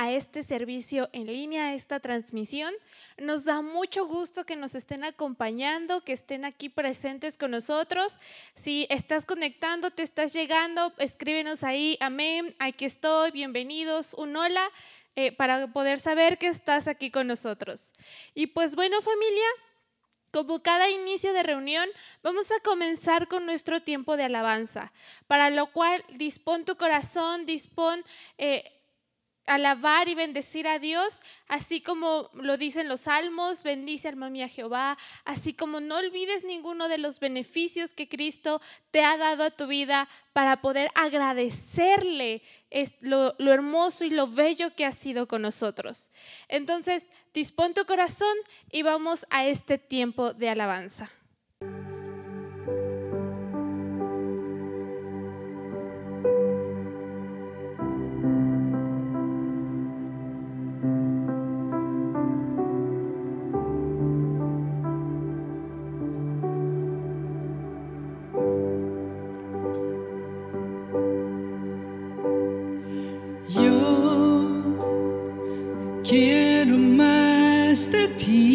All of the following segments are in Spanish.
a este servicio en línea, a esta transmisión. Nos da mucho gusto que nos estén acompañando, que estén aquí presentes con nosotros. Si estás conectando, te estás llegando, escríbenos ahí, amén, aquí estoy, bienvenidos, un hola, eh, para poder saber que estás aquí con nosotros. Y pues bueno, familia. Como cada inicio de reunión, vamos a comenzar con nuestro tiempo de alabanza, para lo cual dispón tu corazón, dispón eh, alabar y bendecir a Dios, así como lo dicen los salmos, bendice alma mía Jehová, así como no olvides ninguno de los beneficios que Cristo te ha dado a tu vida para poder agradecerle lo hermoso y lo bello que ha sido con nosotros. Entonces, dispón tu corazón y vamos a este tiempo de alabanza. quiero más de ti.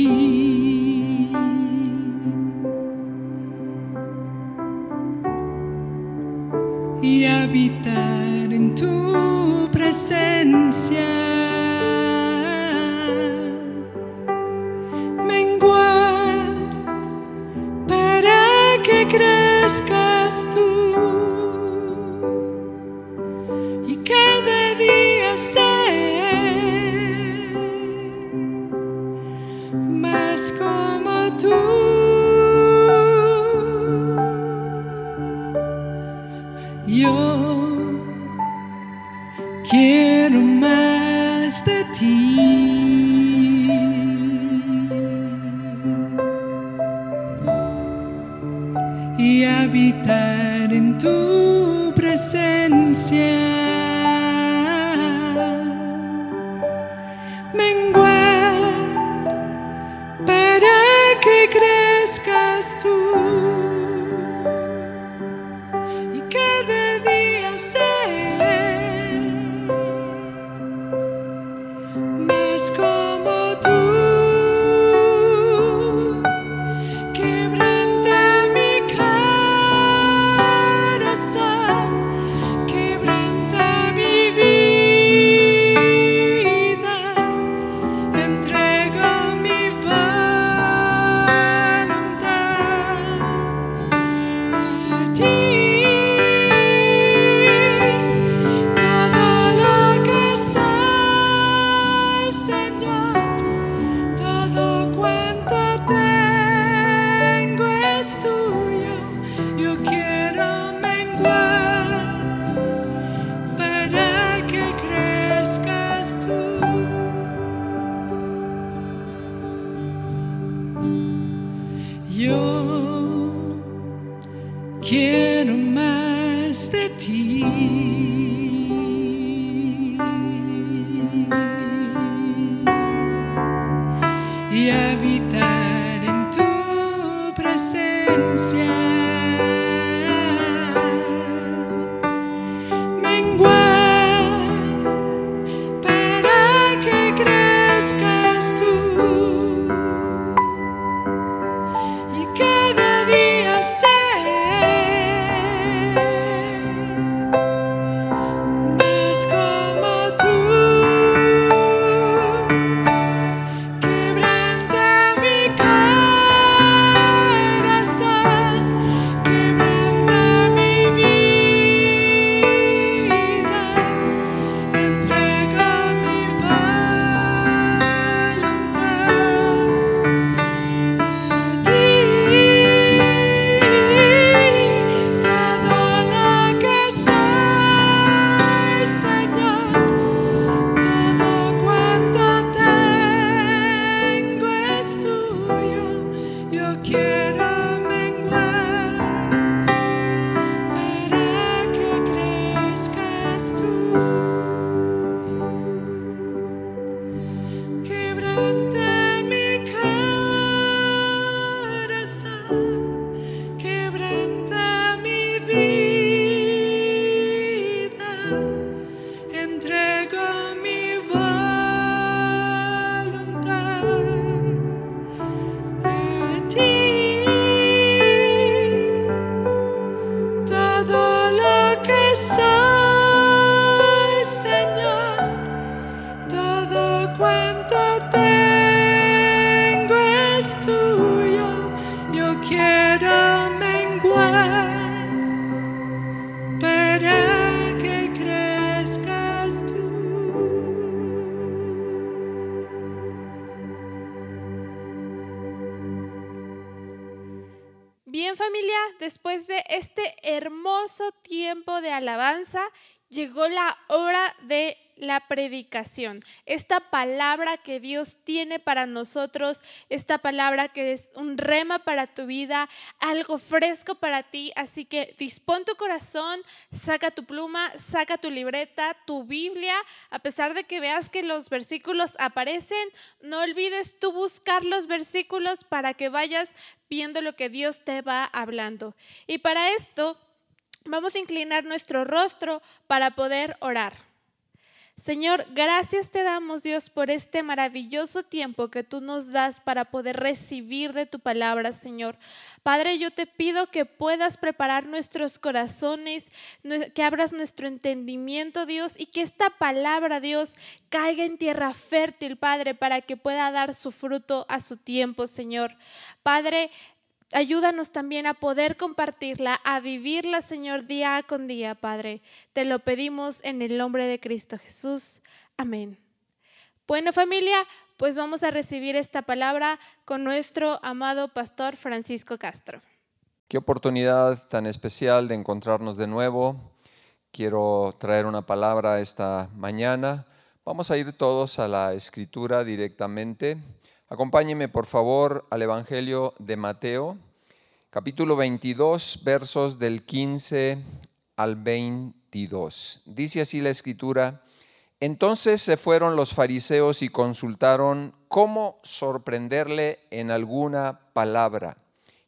familia, después de este hermoso tiempo de alabanza, llegó la hora de la predicación, esta palabra que Dios tiene para nosotros, esta palabra que es un rema para tu vida, algo fresco para ti. Así que dispón tu corazón, saca tu pluma, saca tu libreta, tu Biblia. A pesar de que veas que los versículos aparecen, no olvides tú buscar los versículos para que vayas viendo lo que Dios te va hablando. Y para esto Vamos a inclinar nuestro rostro para poder orar. Señor, gracias te damos Dios por este maravilloso tiempo que tú nos das para poder recibir de tu palabra, Señor. Padre, yo te pido que puedas preparar nuestros corazones, que abras nuestro entendimiento, Dios, y que esta palabra, Dios, caiga en tierra fértil, Padre, para que pueda dar su fruto a su tiempo, Señor. Padre, Ayúdanos también a poder compartirla, a vivirla, Señor, día con día, Padre. Te lo pedimos en el nombre de Cristo Jesús. Amén. Bueno, familia, pues vamos a recibir esta palabra con nuestro amado pastor Francisco Castro. Qué oportunidad tan especial de encontrarnos de nuevo. Quiero traer una palabra esta mañana. Vamos a ir todos a la escritura directamente Acompáñeme por favor al Evangelio de Mateo, capítulo 22, versos del 15 al 22. Dice así la escritura, entonces se fueron los fariseos y consultaron cómo sorprenderle en alguna palabra.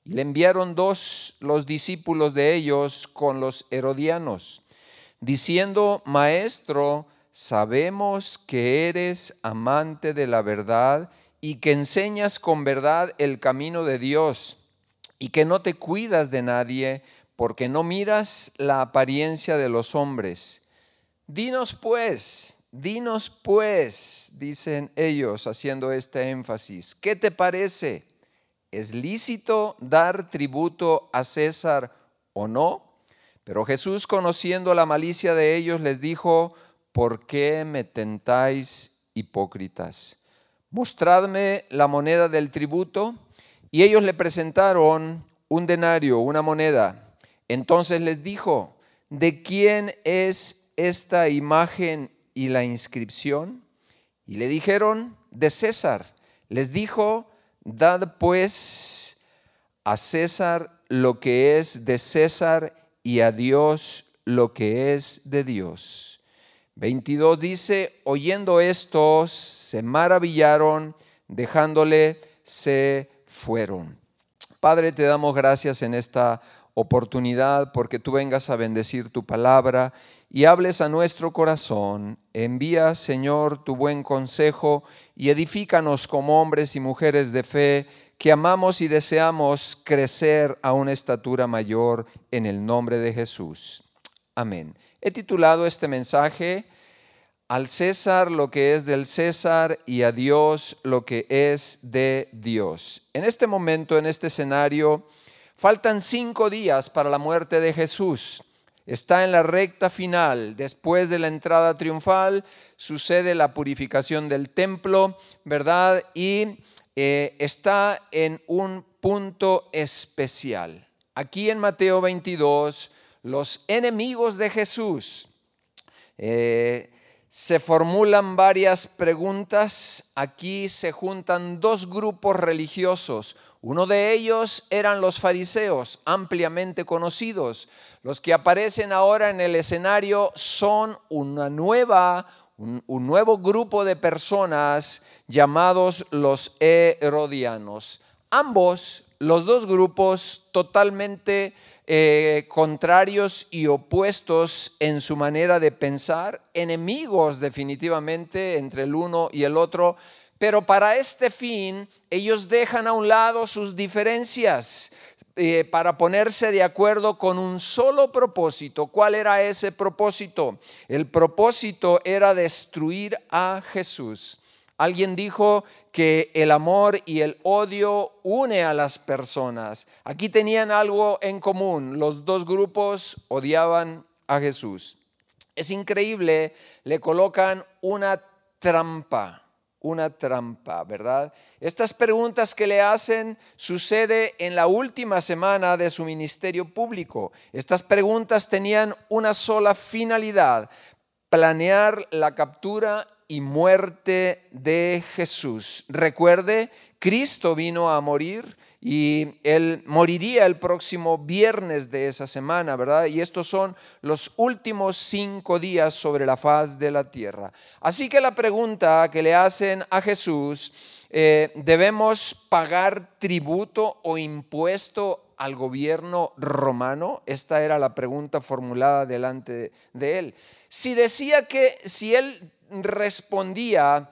Y le enviaron dos los discípulos de ellos con los herodianos, diciendo, Maestro, sabemos que eres amante de la verdad y que enseñas con verdad el camino de Dios y que no te cuidas de nadie porque no miras la apariencia de los hombres. Dinos pues, dinos pues, dicen ellos haciendo este énfasis, ¿qué te parece? ¿Es lícito dar tributo a César o no? Pero Jesús, conociendo la malicia de ellos, les dijo, ¿por qué me tentáis hipócritas? mostradme la moneda del tributo. Y ellos le presentaron un denario, una moneda. Entonces les dijo, ¿de quién es esta imagen y la inscripción? Y le dijeron, de César. Les dijo, dad pues a César lo que es de César y a Dios lo que es de Dios. 22 dice, oyendo estos, se maravillaron, dejándole, se fueron. Padre, te damos gracias en esta oportunidad porque tú vengas a bendecir tu palabra y hables a nuestro corazón. Envía, Señor, tu buen consejo y edifícanos como hombres y mujeres de fe que amamos y deseamos crecer a una estatura mayor en el nombre de Jesús. Amén. He titulado este mensaje Al César lo que es del César y a Dios lo que es de Dios. En este momento, en este escenario, faltan cinco días para la muerte de Jesús. Está en la recta final. Después de la entrada triunfal sucede la purificación del templo, ¿verdad? Y eh, está en un punto especial. Aquí en Mateo 22 los enemigos de Jesús. Eh, se formulan varias preguntas. Aquí se juntan dos grupos religiosos. Uno de ellos eran los fariseos, ampliamente conocidos. Los que aparecen ahora en el escenario son una nueva, un, un nuevo grupo de personas llamados los herodianos. Ambos, los dos grupos, totalmente eh, contrarios y opuestos en su manera de pensar, enemigos definitivamente entre el uno y el otro, pero para este fin ellos dejan a un lado sus diferencias eh, para ponerse de acuerdo con un solo propósito. ¿Cuál era ese propósito? El propósito era destruir a Jesús Alguien dijo que el amor y el odio une a las personas. Aquí tenían algo en común. Los dos grupos odiaban a Jesús. Es increíble, le colocan una trampa, una trampa, ¿verdad? Estas preguntas que le hacen sucede en la última semana de su ministerio público. Estas preguntas tenían una sola finalidad, planear la captura y muerte de Jesús. Recuerde, Cristo vino a morir y él moriría el próximo viernes de esa semana, ¿verdad? Y estos son los últimos cinco días sobre la faz de la tierra. Así que la pregunta que le hacen a Jesús, eh, ¿debemos pagar tributo o impuesto al gobierno romano? Esta era la pregunta formulada delante de él. Si decía que si él respondía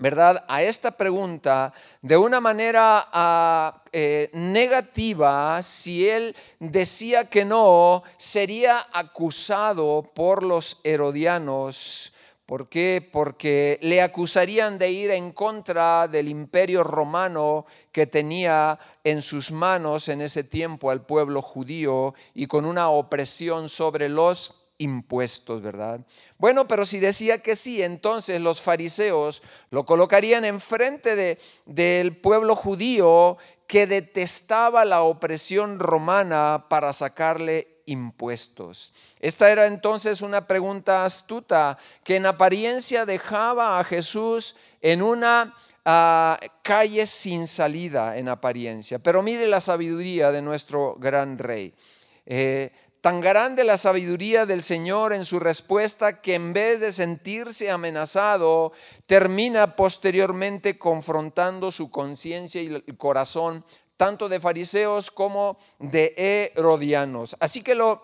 ¿verdad? A esta pregunta de una manera ah, eh, negativa, si él decía que no, sería acusado por los herodianos. ¿Por qué? Porque le acusarían de ir en contra del imperio romano que tenía en sus manos en ese tiempo al pueblo judío y con una opresión sobre los impuestos, ¿verdad? Bueno, pero si decía que sí, entonces los fariseos lo colocarían enfrente de, del pueblo judío que detestaba la opresión romana para sacarle impuestos. Esta era entonces una pregunta astuta que en apariencia dejaba a Jesús en una ah, calle sin salida, en apariencia. Pero mire la sabiduría de nuestro gran rey. Eh, Tan grande la sabiduría del Señor en su respuesta que en vez de sentirse amenazado, termina posteriormente confrontando su conciencia y el corazón, tanto de fariseos como de herodianos. Así que lo,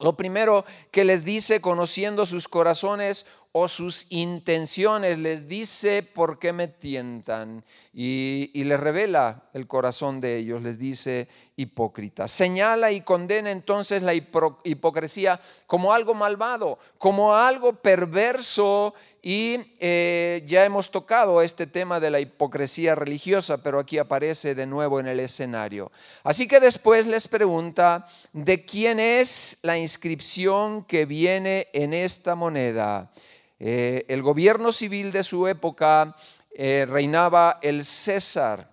lo primero que les dice, conociendo sus corazones, o sus intenciones, les dice por qué me tientan y, les revela el corazón de ellos, les dice hipócrita. Señala y condena entonces la hipocresía como algo malvado, como algo perverso y eh, ya hemos tocado este tema de la hipocresía religiosa, pero aquí aparece de nuevo en el escenario. Así que después les pregunta, ¿de quién es la inscripción que viene en esta moneda? Eh, el gobierno civil de su época eh, reinaba el César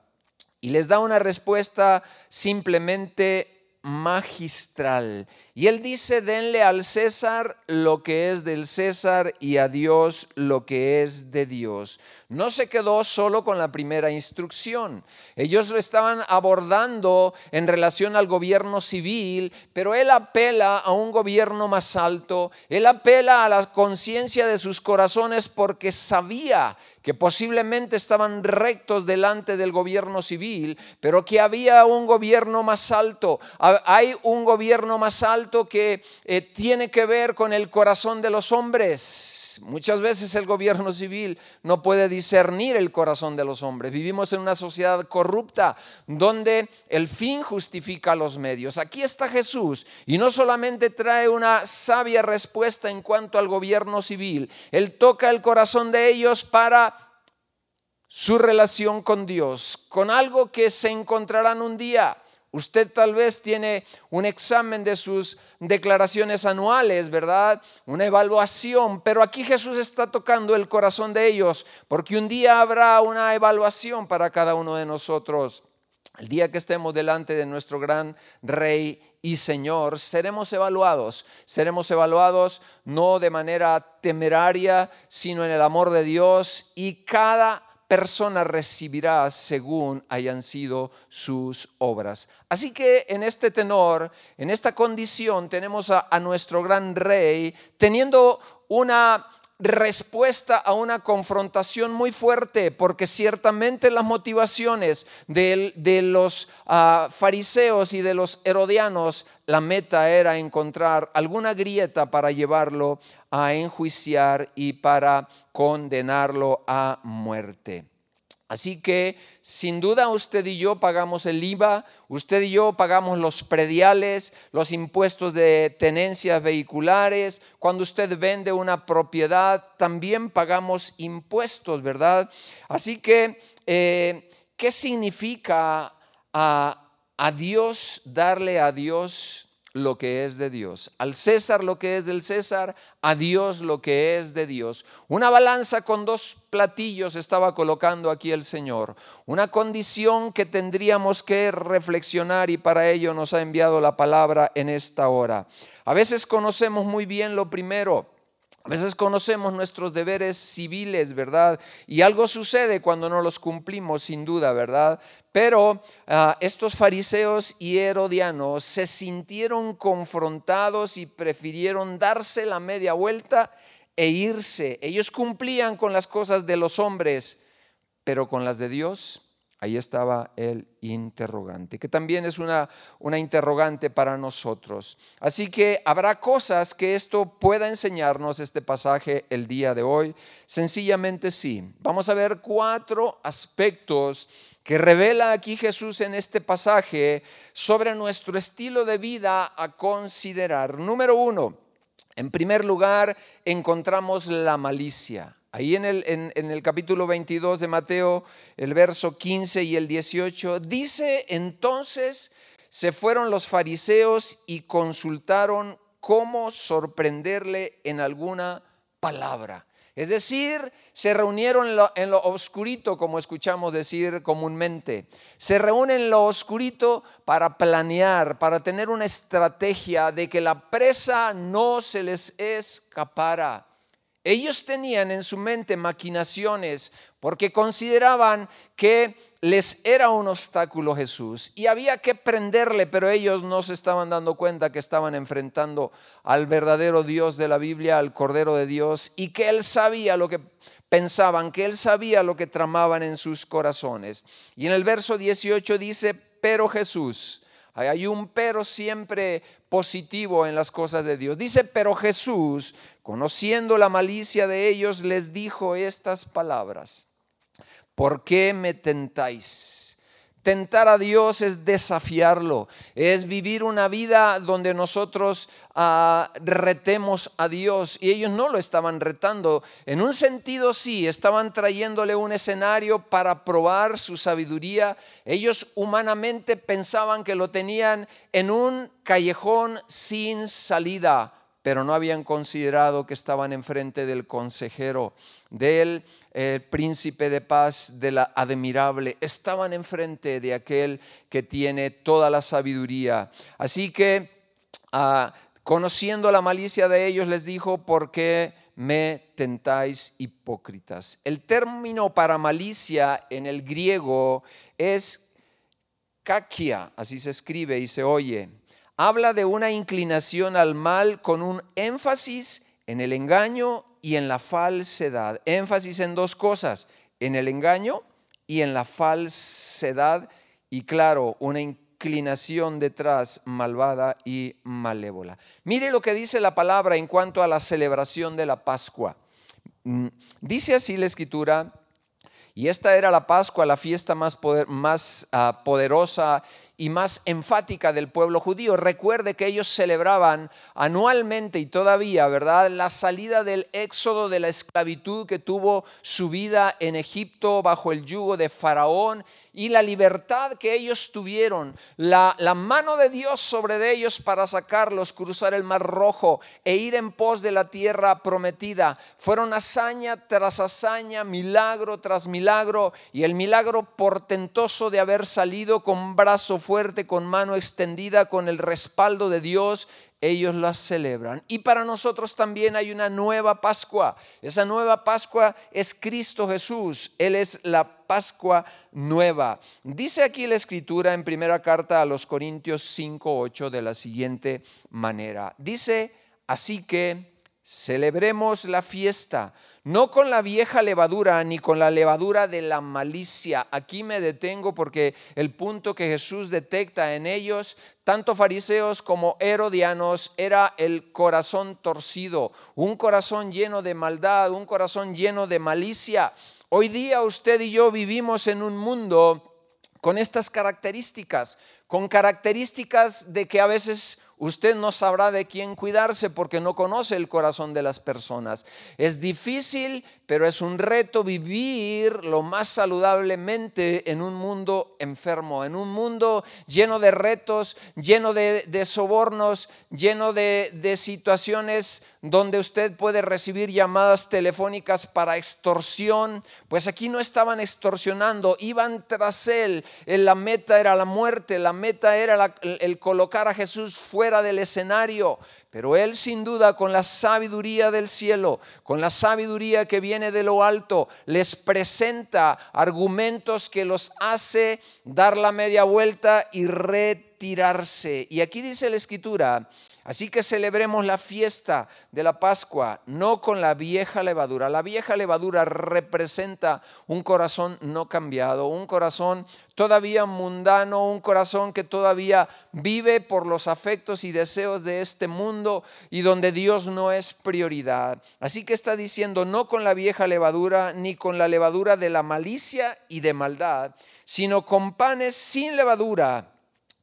y les da una respuesta simplemente magistral. Y él dice, denle al César lo que es del César y a Dios lo que es de Dios. No se quedó solo con la primera instrucción. Ellos lo estaban abordando en relación al gobierno civil, pero él apela a un gobierno más alto, él apela a la conciencia de sus corazones porque sabía que posiblemente estaban rectos delante del gobierno civil, pero que había un gobierno más alto. Hay un gobierno más alto que eh, tiene que ver con el corazón de los hombres. Muchas veces el gobierno civil no puede discernir el corazón de los hombres. Vivimos en una sociedad corrupta donde el fin justifica los medios. Aquí está Jesús y no solamente trae una sabia respuesta en cuanto al gobierno civil, Él toca el corazón de ellos para su relación con Dios con algo que se encontrarán un día. Usted tal vez tiene un examen de sus declaraciones anuales, ¿verdad? Una evaluación, pero aquí Jesús está tocando el corazón de ellos, porque un día habrá una evaluación para cada uno de nosotros. El día que estemos delante de nuestro gran Rey y Señor, seremos evaluados. Seremos evaluados no de manera temeraria, sino en el amor de Dios y cada persona recibirá según hayan sido sus obras. Así que en este tenor, en esta condición, tenemos a, nuestro gran rey teniendo una respuesta a una confrontación muy fuerte, porque ciertamente las motivaciones de, los ah, fariseos y de los herodianos, la meta era encontrar alguna grieta para llevarlo a enjuiciar y para condenarlo a muerte. Así que sin duda usted y yo pagamos el IVA, usted y yo pagamos los prediales, los impuestos de tenencias vehiculares, cuando usted vende una propiedad también pagamos impuestos, ¿verdad? Así que, eh, ¿qué significa a Dios darle a Dios lo que es de Dios, al César lo que es del César, a Dios lo que es de Dios. Una balanza con dos platillos estaba colocando aquí el Señor, una condición que tendríamos que reflexionar y para ello nos ha enviado la palabra en esta hora. A veces conocemos muy bien lo primero, a veces conocemos nuestros deberes civiles, ¿verdad? Y algo sucede cuando no los cumplimos, sin duda, ¿verdad? Pero ah, estos fariseos y herodianos se sintieron confrontados y prefirieron darse la media vuelta e irse. Ellos cumplían con las cosas de los hombres, pero con las de Dios Ahí estaba el interrogante, que también es una, una, interrogante para nosotros. Así que habrá cosas que esto pueda enseñarnos este pasaje el día de hoy. Sencillamente sí. Vamos a ver cuatro aspectos que revela aquí Jesús en este pasaje sobre nuestro estilo de vida a considerar. Número uno, en primer lugar, encontramos la malicia. Ahí en el, en, el capítulo 22 de Mateo, el verso 15 y el 18, dice entonces se fueron los fariseos y consultaron cómo sorprenderle en alguna palabra. Es decir, se reunieron en lo, en lo, oscurito, como escuchamos decir comúnmente. Se reúnen en lo oscurito para planear, para tener una estrategia de que la presa no se les escapara. Ellos tenían en su mente maquinaciones porque consideraban que les era un obstáculo Jesús y había que prenderle, pero ellos no se estaban dando cuenta que estaban enfrentando al verdadero Dios de la Biblia, al Cordero de Dios, y que Él sabía lo que pensaban, que Él sabía lo que tramaban en sus corazones. Y en el verso 18 dice, pero Jesús, hay un pero siempre positivo en las cosas de Dios. Dice, pero Jesús, conociendo la malicia de ellos, les dijo estas palabras, ¿por qué me tentáis? Tentar a Dios es desafiarlo, es vivir una vida donde nosotros ah, retemos a Dios. Y ellos no lo estaban retando. En un sentido sí, estaban trayéndole un escenario para probar su sabiduría. Ellos humanamente pensaban que lo tenían en un callejón sin salida pero no habían considerado que estaban enfrente del consejero, del eh, príncipe de paz, de la admirable. Estaban enfrente de aquel que tiene toda la sabiduría. Así que, ah, conociendo la malicia de ellos, les dijo, ¿por qué? me tentáis hipócritas. El término para malicia en el griego es kakia, así se escribe y se oye habla de una inclinación al mal con un énfasis en el engaño y en la falsedad. Énfasis en dos cosas, en el engaño y en la falsedad y claro, una inclinación detrás malvada y malévola. Mire lo que dice la palabra en cuanto a la celebración de la Pascua. Mm, dice así la escritura, y esta era la Pascua, la fiesta más, ah, poderosa y más enfática del pueblo judío. Recuerde que ellos celebraban anualmente y todavía, ¿verdad?, la salida del éxodo de la esclavitud que tuvo su vida en Egipto bajo el yugo de Faraón y la libertad que ellos tuvieron, la, la mano de Dios sobre de ellos para sacarlos, cruzar el mar rojo e ir en pos de la tierra prometida. Fueron hazaña tras hazaña, milagro tras milagro y el milagro portentoso de haber salido con brazo fuerte, con mano extendida, con el respaldo de Dios, ellos las celebran. Y para nosotros también hay una nueva Pascua. Esa nueva Pascua es Cristo Jesús. Él es la Pascua nueva. Dice aquí la escritura en primera carta a los Corintios 5.8 de la siguiente manera. Dice, así que celebremos la fiesta no con la vieja levadura ni con la levadura de la malicia. Aquí me detengo porque el punto que Jesús detecta en ellos, tanto fariseos como herodianos, era el corazón torcido, un corazón lleno de maldad, un corazón lleno de malicia. Hoy día usted y yo vivimos en un mundo con estas características, con características de que a veces Usted no sabrá de quién cuidarse porque no conoce el corazón de las personas. Es difícil pero es un reto vivir lo más saludablemente en un mundo enfermo, en un mundo lleno de retos, lleno de, sobornos, lleno de, situaciones donde usted puede recibir llamadas telefónicas para extorsión, pues aquí no estaban extorsionando, iban tras él, eh, la meta era la muerte, la meta era el colocar a Jesús fuera del escenario, pero él sin duda con la sabiduría del cielo, con la sabiduría que viene de lo alto, les presenta argumentos que los hace dar la media vuelta y retirar tirarse Y aquí dice la escritura, así que celebremos la fiesta de la Pascua, no con la vieja levadura. La vieja levadura representa un corazón no cambiado, un corazón todavía mundano, un corazón que todavía vive por los afectos y deseos de este mundo y donde Dios no es prioridad. Así que está diciendo, no con la vieja levadura, ni con la levadura de la malicia y de maldad, sino con panes sin levadura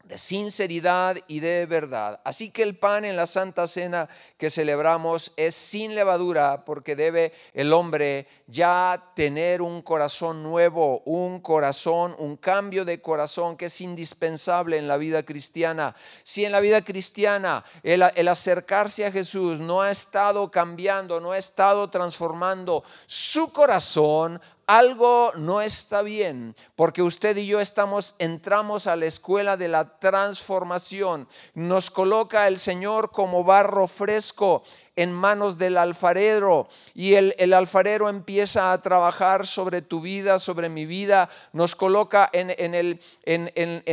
de sinceridad y de verdad. Así que el pan en la Santa Cena que celebramos es sin levadura, porque debe el hombre ya tener un corazón nuevo, un corazón, un cambio de corazón que es indispensable en la vida cristiana. Si en la vida cristiana el, acercarse a Jesús no ha estado cambiando, no ha estado transformando su corazón, algo no está bien, porque usted y yo estamos entramos a la escuela de la transformación. Nos coloca el Señor como barro fresco en manos del alfarero y el, alfarero empieza a trabajar sobre tu vida, sobre mi vida, nos coloca en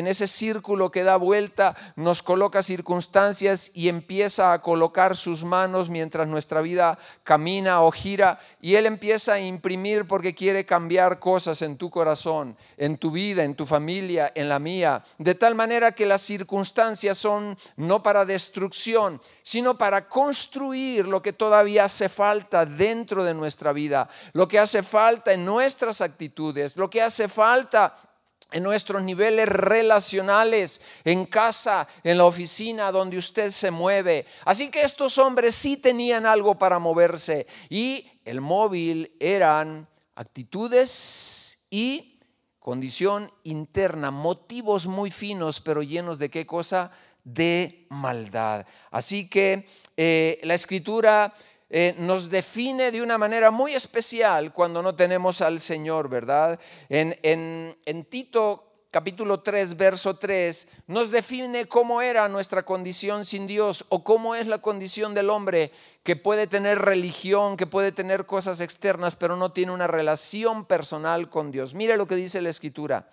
ese círculo que da vuelta, nos coloca circunstancias y empieza a colocar sus manos mientras nuestra vida camina o gira y Él empieza a imprimir porque quiere cambiar cosas en tu corazón, en tu vida, en tu familia, en la mía, de tal manera que las circunstancias son no para destrucción, sino para construir lo que todavía hace falta dentro de nuestra vida, lo que hace falta en nuestras actitudes, lo que hace falta en nuestros niveles relacionales, en casa, en la oficina, donde usted se mueve. Así que estos hombres sí tenían algo para moverse y el móvil eran actitudes y condición interna, motivos muy finos, pero llenos de qué cosa? de maldad. Así que eh, la escritura eh, nos define de una manera muy especial cuando no tenemos al Señor, ¿verdad? En, en Tito capítulo 3, verso 3, nos define cómo era nuestra condición sin Dios o cómo es la condición del hombre que puede tener religión, que puede tener cosas externas, pero no tiene una relación personal con Dios. Mire lo que dice la escritura.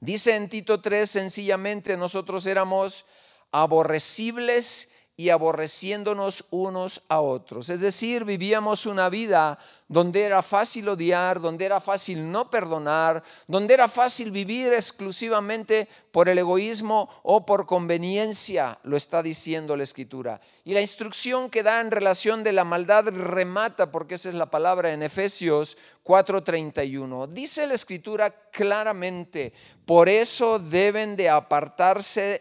Dice en Tito 3 sencillamente, nosotros éramos aborrecibles y aborreciéndonos unos a otros. Es decir, vivíamos una vida donde era fácil odiar, donde era fácil no perdonar, donde era fácil vivir exclusivamente por el egoísmo o por conveniencia, lo está diciendo la escritura. Y la instrucción que da en relación de la maldad remata, porque esa es la palabra en Efesios 4:31. Dice la escritura claramente, por eso deben de apartarse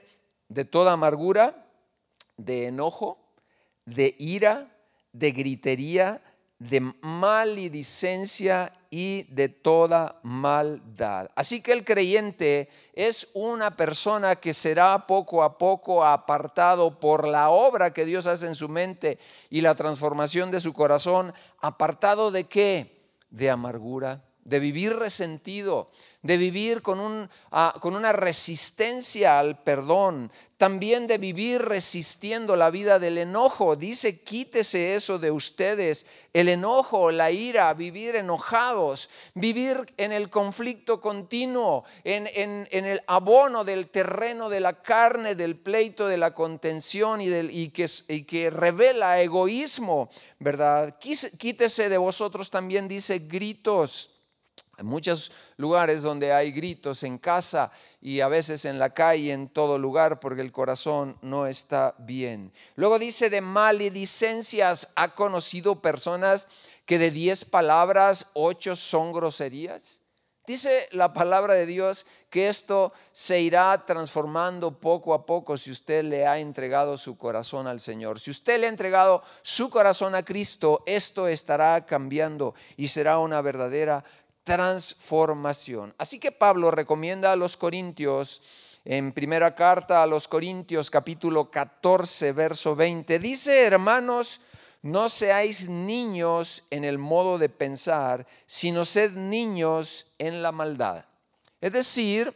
de toda amargura, de enojo, de ira, de gritería, de maledicencia y de toda maldad. Así que el creyente es una persona que será poco a poco apartado por la obra que Dios hace en su mente y la transformación de su corazón. ¿Apartado de qué? De amargura, de vivir resentido, de vivir con, un, ah, con, una resistencia al perdón, también de vivir resistiendo la vida del enojo. Dice, quítese eso de ustedes, el enojo, la ira, vivir enojados, vivir en el conflicto continuo, en, el abono del terreno de la carne, del pleito, de la contención y, del, y, que, y que revela egoísmo, ¿verdad? Quítese de vosotros también, dice, gritos hay muchos lugares donde hay gritos en casa y a veces en la calle, en todo lugar, porque el corazón no está bien. Luego dice de maledicencias, ha conocido personas que de 10 palabras, ocho son groserías. Dice la palabra de Dios que esto se irá transformando poco a poco si usted le ha entregado su corazón al Señor. Si usted le ha entregado su corazón a Cristo, esto estará cambiando y será una verdadera transformación. Así que Pablo recomienda a los corintios, en primera carta a los corintios capítulo 14, verso 20, dice, hermanos, no seáis niños en el modo de pensar, sino sed niños en la maldad. Es decir,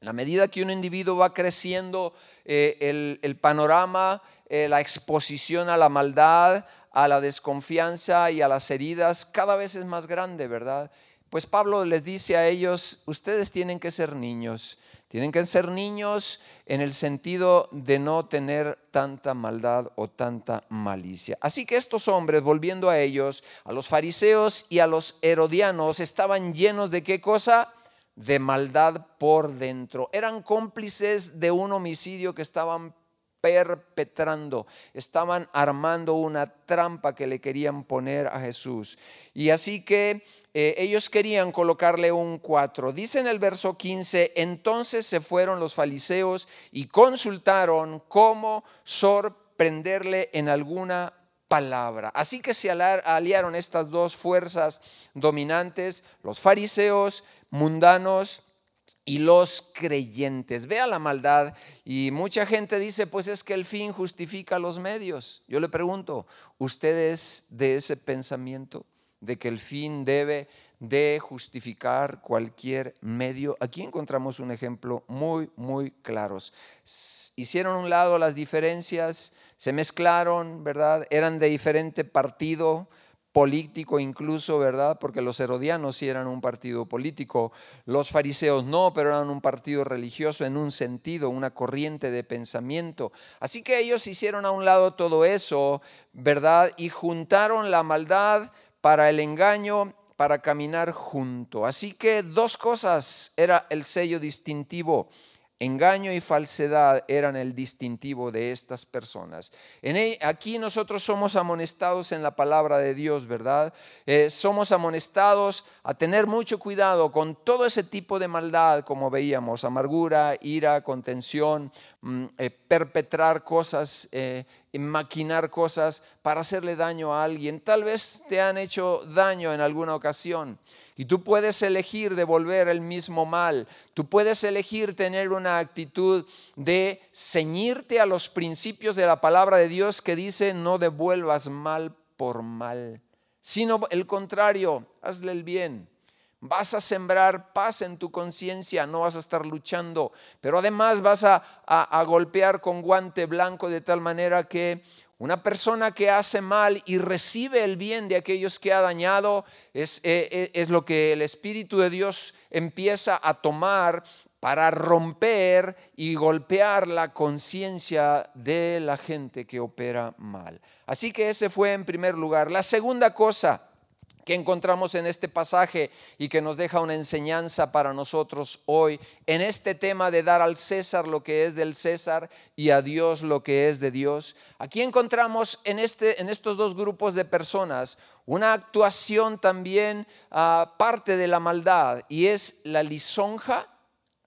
la medida que un individuo va creciendo eh, el, panorama, eh, la exposición a la maldad, a la desconfianza y a las heridas, cada vez es más grande, ¿verdad? Pues Pablo les dice a ellos, ustedes tienen que ser niños, tienen que ser niños en el sentido de no tener tanta maldad o tanta malicia. Así que estos hombres, volviendo a ellos, a los fariseos y a los herodianos, estaban llenos de qué cosa? De maldad por dentro. Eran cómplices de un homicidio que estaban perpetrando, estaban armando una trampa que le querían poner a Jesús. Y así que eh, ellos querían colocarle un 4. Dice en el verso 15, entonces se fueron los fariseos y consultaron cómo sorprenderle en alguna palabra. Así que se aliaron estas dos fuerzas dominantes, los fariseos mundanos y los creyentes. Vea la maldad y mucha gente dice, pues es que el fin justifica los medios. Yo le pregunto, ¿usted es de ese pensamiento? de que el fin debe de justificar cualquier medio. Aquí encontramos un ejemplo muy, muy claro. Hicieron a un lado las diferencias, se mezclaron, ¿verdad? Eran de diferente partido político incluso, ¿verdad? Porque los herodianos sí eran un partido político, los fariseos no, pero eran un partido religioso en un sentido, una corriente de pensamiento. Así que ellos hicieron a un lado todo eso, ¿verdad? Y juntaron la maldad para el engaño, para caminar junto. Así que dos cosas era el sello distintivo Engaño y falsedad eran el distintivo de estas personas. En e, aquí nosotros somos amonestados en la palabra de Dios, ¿verdad? Eh, somos amonestados a tener mucho cuidado con todo ese tipo de maldad, como veíamos, amargura, ira, contención, mm, eh, perpetrar cosas, eh, maquinar cosas para hacerle daño a alguien. Tal vez te han hecho daño en alguna ocasión. Y tú puedes elegir devolver el mismo mal. Tú puedes elegir tener una actitud de ceñirte a los principios de la palabra de Dios que dice no devuelvas mal por mal, sino el contrario, hazle el bien. Vas a sembrar paz en tu conciencia, no vas a estar luchando, pero además vas a, a, a golpear con guante blanco de tal manera que una persona que hace mal y recibe el bien de aquellos que ha dañado eh, eh, es, lo que el Espíritu de Dios empieza a tomar para romper y golpear la conciencia de la gente que opera mal. Así que ese fue en primer lugar. La segunda cosa, que encontramos en este pasaje y que nos deja una enseñanza para nosotros hoy en este tema de dar al César lo que es del César y a Dios lo que es de Dios. Aquí encontramos en, este, en estos dos grupos de personas una actuación también ah, parte de la maldad y es la lisonja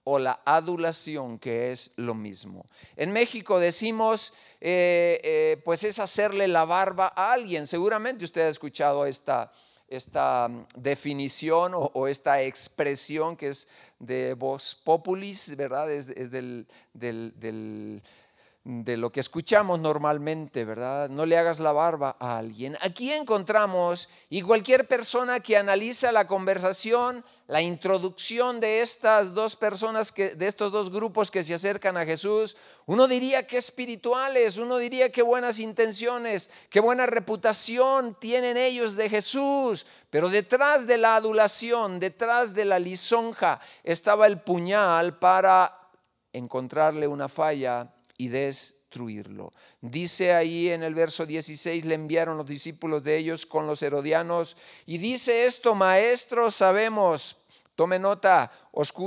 o la adulación, que es lo mismo. En México decimos, eh, eh, pues es hacerle la barba a alguien. Seguramente usted ha escuchado esta, esta mm, definición o, esta expresión que es de vos populis, ¿verdad? Es, del, del de lo que escuchamos normalmente, ¿verdad? No le hagas la barba a alguien. Aquí encontramos, y cualquier persona que analiza la conversación, la introducción de estas dos personas, de estos dos grupos que se acercan a Jesús, uno diría que espirituales, uno diría que buenas intenciones, qué buena reputación tienen ellos de Jesús, pero detrás de la adulación, detrás de la lisonja, estaba el puñal para encontrarle una falla y destruirlo. Dice ahí en el verso 16, le enviaron los discípulos de ellos con los herodianos y dice esto, maestro, sabemos, tome nota,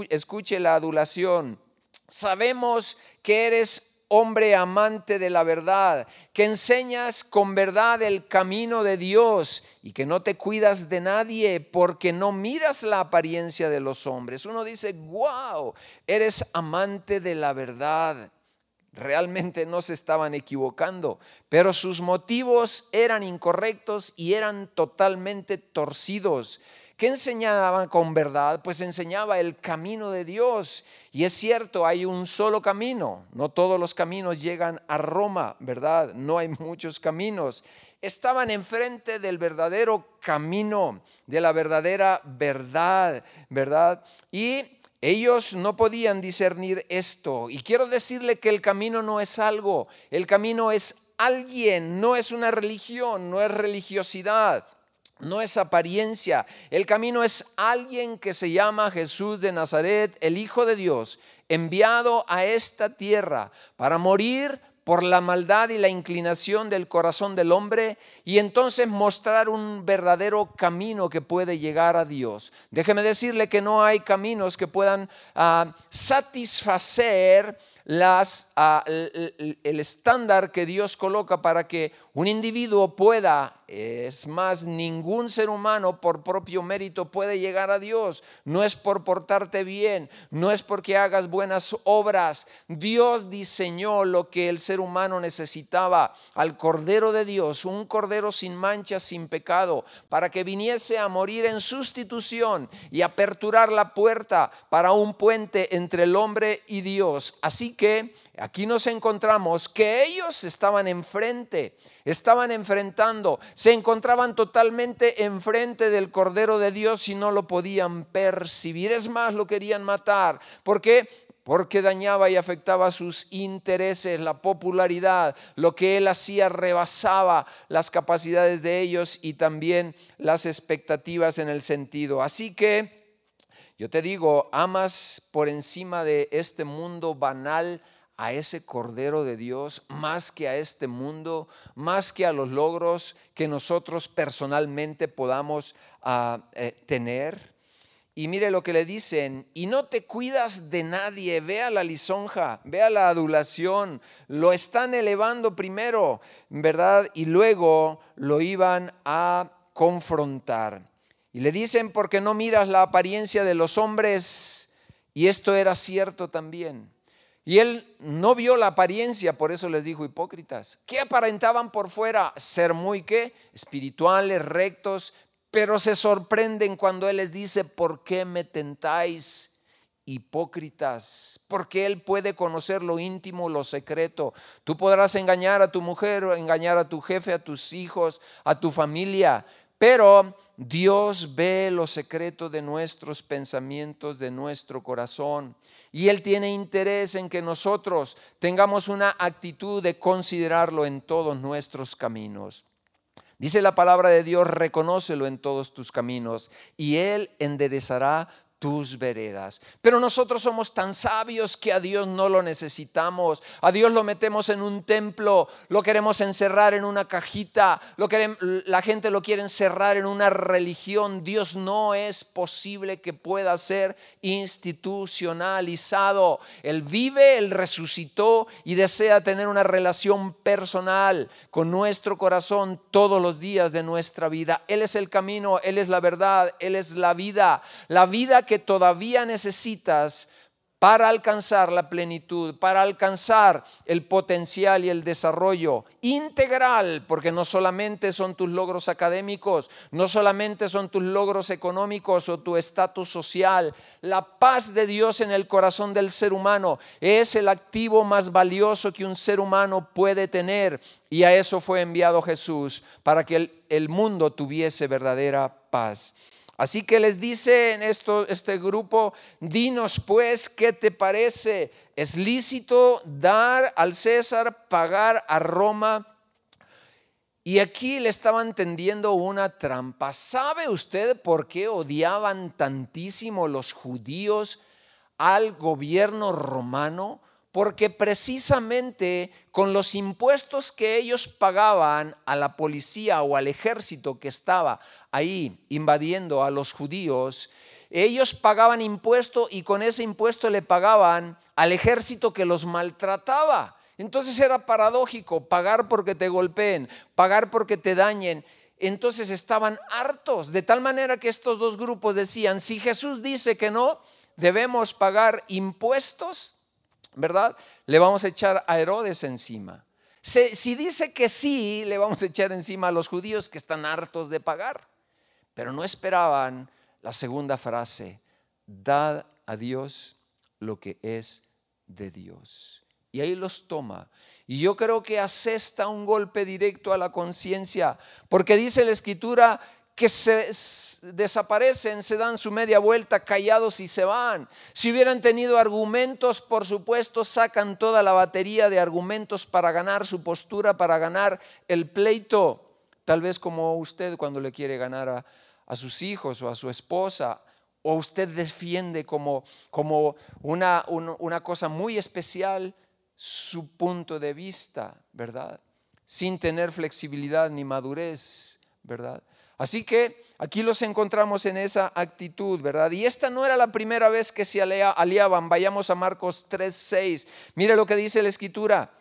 escuche la adulación, sabemos que eres hombre amante de la verdad, que enseñas con verdad el camino de Dios y que no te cuidas de nadie porque no miras la apariencia de los hombres. Uno dice, wow, eres amante de la verdad. Realmente no se estaban equivocando, pero sus motivos eran incorrectos y eran totalmente torcidos. ¿Qué enseñaban con verdad? Pues enseñaba el camino de Dios. Y es cierto, hay un solo camino. No todos los caminos llegan a Roma, ¿verdad? No hay muchos caminos. Estaban enfrente del verdadero camino, de la verdadera verdad, ¿verdad? Y ellos no podían discernir esto. Y quiero decirle que el camino no es algo, el camino es alguien, no es una religión, no es religiosidad. No es apariencia, el camino es alguien que se llama Jesús de Nazaret, el Hijo de Dios, enviado a esta tierra para morir, por la maldad y la inclinación del corazón del hombre y entonces mostrar un verdadero camino que puede llegar a Dios. Déjeme decirle que no hay caminos que puedan ah, satisfacer las, ah, el estándar que Dios coloca para que un individuo pueda, es más, ningún ser humano por propio mérito puede llegar a Dios. No es por portarte bien, no es porque hagas buenas obras. Dios diseñó lo que el ser humano necesitaba, al Cordero de Dios, un Cordero sin mancha, sin pecado, para que viniese a morir en sustitución y aperturar la puerta para un puente entre el hombre y Dios. Así que aquí nos encontramos que ellos estaban enfrente, estaban enfrentando, se encontraban totalmente enfrente del Cordero de Dios y no lo podían percibir. Es más, lo querían matar. ¿Por qué? Porque dañaba y afectaba sus intereses, la popularidad, lo que él hacía rebasaba las capacidades de ellos y también las expectativas en el sentido. Así que... Yo te digo, amas por encima de este mundo banal a ese Cordero de Dios más que a este mundo, más que a los logros que nosotros personalmente podamos ah, eh, tener. Y mire lo que le dicen, y no te cuidas de nadie, vea la lisonja, vea la adulación, lo están elevando primero, ¿verdad? Y luego lo iban a confrontar. Y le dicen, porque no miras la apariencia de los hombres, y esto era cierto también. Y él no vio la apariencia, por eso les dijo hipócritas. ¿Qué aparentaban por fuera? Ser muy qué? Espirituales, rectos, pero se sorprenden cuando él les dice, ¿por qué me tentáis? hipócritas, porque Él puede conocer lo íntimo, lo secreto. Tú podrás engañar a tu mujer, engañar a tu jefe, a tus hijos, a tu familia, pero Dios ve lo secreto de nuestros pensamientos, de nuestro corazón. Y Él tiene interés en que nosotros tengamos una actitud de considerarlo en todos nuestros caminos. Dice la palabra de Dios, reconócelo en todos tus caminos y Él enderezará tus veredas. Pero nosotros somos tan sabios que a Dios no lo necesitamos. A Dios lo metemos en un templo, lo queremos encerrar en una cajita, lo la gente lo quiere encerrar en una religión. Dios no es posible que pueda ser institucionalizado. Él vive, Él resucitó y desea tener una relación personal con nuestro corazón todos los días de nuestra vida. Él es el camino, Él es la verdad, Él es la vida. La vida que todavía necesitas para alcanzar la plenitud, para alcanzar el potencial y el desarrollo integral, porque no solamente son tus logros académicos, no solamente son tus logros económicos o tu estatus social, la paz de Dios en el corazón del ser humano es el activo más valioso que un ser humano puede tener y a eso fue enviado Jesús, para que el, el mundo tuviese verdadera paz. Así que les dice en esto, este grupo, dinos pues, ¿qué te parece? ¿Es lícito dar al César, pagar a Roma? Y aquí le estaban tendiendo una trampa. ¿Sabe usted por qué odiaban tantísimo los judíos al gobierno romano? porque precisamente con los impuestos que ellos pagaban a la policía o al ejército que estaba ahí invadiendo a los judíos, ellos pagaban impuesto y con ese impuesto le pagaban al ejército que los maltrataba. Entonces era paradójico pagar porque te golpeen, pagar porque te dañen. Entonces estaban hartos, de tal manera que estos dos grupos decían, si Jesús dice que no, debemos pagar impuestos, ¿verdad? Le vamos a echar a Herodes encima. Si, dice que sí, le vamos a echar encima a los judíos que están hartos de pagar. Pero no esperaban la segunda frase, dad a Dios lo que es de Dios. Y ahí los toma. Y yo creo que asesta un golpe directo a la conciencia, porque dice la escritura que se desaparecen, se dan su media vuelta callados y se van. Si hubieran tenido argumentos, por supuesto, sacan toda la batería de argumentos para ganar su postura, para ganar el pleito. Tal vez como usted cuando le quiere ganar a, sus hijos o a su esposa, o usted defiende como, como una, una cosa muy especial su punto de vista, ¿verdad? Sin tener flexibilidad ni madurez, ¿verdad? Así que aquí los encontramos en esa actitud, ¿verdad? Y esta no era la primera vez que se aliaban. Vayamos a Marcos 3:6. Mire lo que dice la escritura.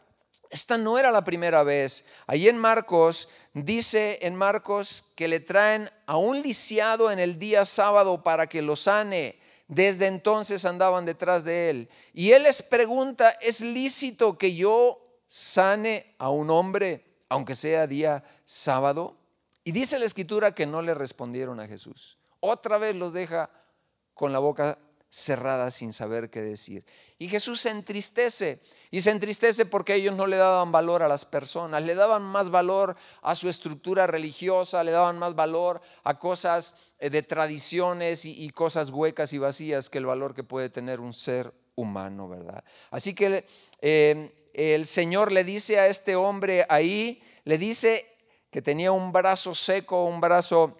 Esta no era la primera vez. Ahí en Marcos dice en Marcos que le traen a un lisiado en el día sábado para que lo sane. Desde entonces andaban detrás de él. Y él les pregunta, ¿es lícito que yo sane a un hombre, aunque sea día sábado? Y dice la escritura que no le respondieron a Jesús. Otra vez los deja con la boca cerrada sin saber qué decir. Y Jesús se entristece. Y se entristece porque ellos no le daban valor a las personas, le daban más valor a su estructura religiosa, le daban más valor a cosas eh, de tradiciones y, cosas huecas y vacías que el valor que puede tener un ser humano, ¿verdad? Así que eh, el Señor le dice a este hombre ahí, le dice, que tenía un brazo seco, un brazo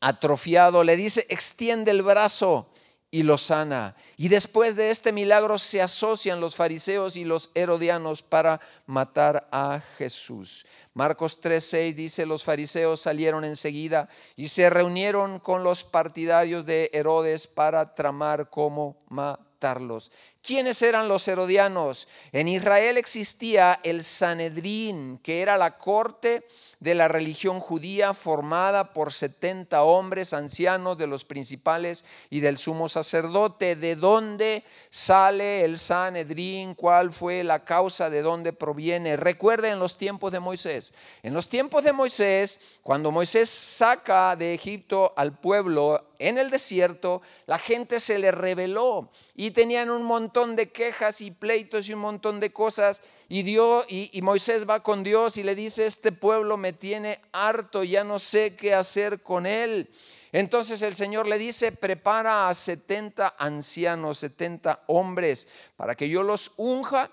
atrofiado, le dice, extiende el brazo y lo sana. Y después de este milagro se asocian los fariseos y los herodianos para matar a Jesús. Marcos 3:6 dice, los fariseos salieron enseguida y se reunieron con los partidarios de Herodes para tramar cómo matarlos. ¿Quiénes eran los herodianos? En Israel existía el Sanedrín, que era la corte de la religión judía formada por 70 hombres ancianos de los principales y del sumo sacerdote. ¿De dónde sale el Sanedrín? ¿Cuál fue la causa? ¿De dónde proviene? Recuerden los tiempos de Moisés. En los tiempos de Moisés, cuando Moisés saca de Egipto al pueblo en el desierto, la gente se le rebeló y tenían un montón montón de quejas y pleitos y un montón de cosas. Y, Dios, y, Moisés va con Dios y le dice, este pueblo me tiene harto, ya no sé qué hacer con él. Entonces el Señor le dice, prepara a 70 ancianos, 70 hombres, para que yo los unja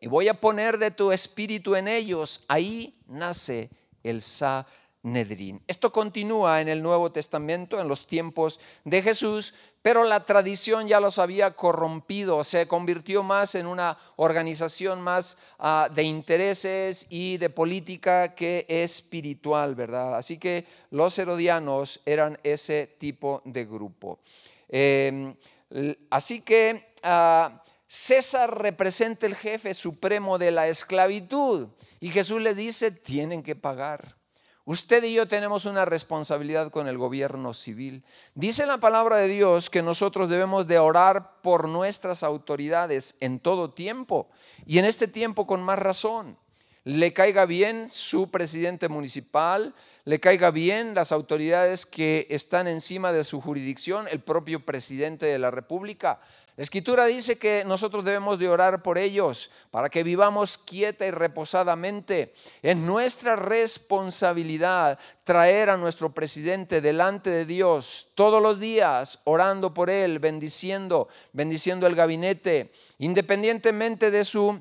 y voy a poner de tu espíritu en ellos. Ahí nace el Sanedrín. Esto continúa en el Nuevo Testamento, en los tiempos de Jesús, pero la tradición ya los había corrompido, se convirtió más en una organización más ah, de intereses y de política que espiritual, ¿verdad? Así que los herodianos eran ese tipo de grupo. Em, así que ah, César representa el jefe supremo de la esclavitud y Jesús le dice, tienen que pagar. Usted y yo tenemos una responsabilidad con el gobierno civil. Dice la palabra de Dios que nosotros debemos de orar por nuestras autoridades en todo tiempo y en este tiempo con más razón. Le caiga bien su presidente municipal, le caiga bien las autoridades que están encima de su jurisdicción, el propio presidente de la República, la escritura dice que nosotros debemos de orar por ellos para que vivamos quieta y reposadamente. Es nuestra responsabilidad traer a nuestro presidente delante de Dios todos los días, orando por él, bendiciendo, bendiciendo el gabinete, independientemente de su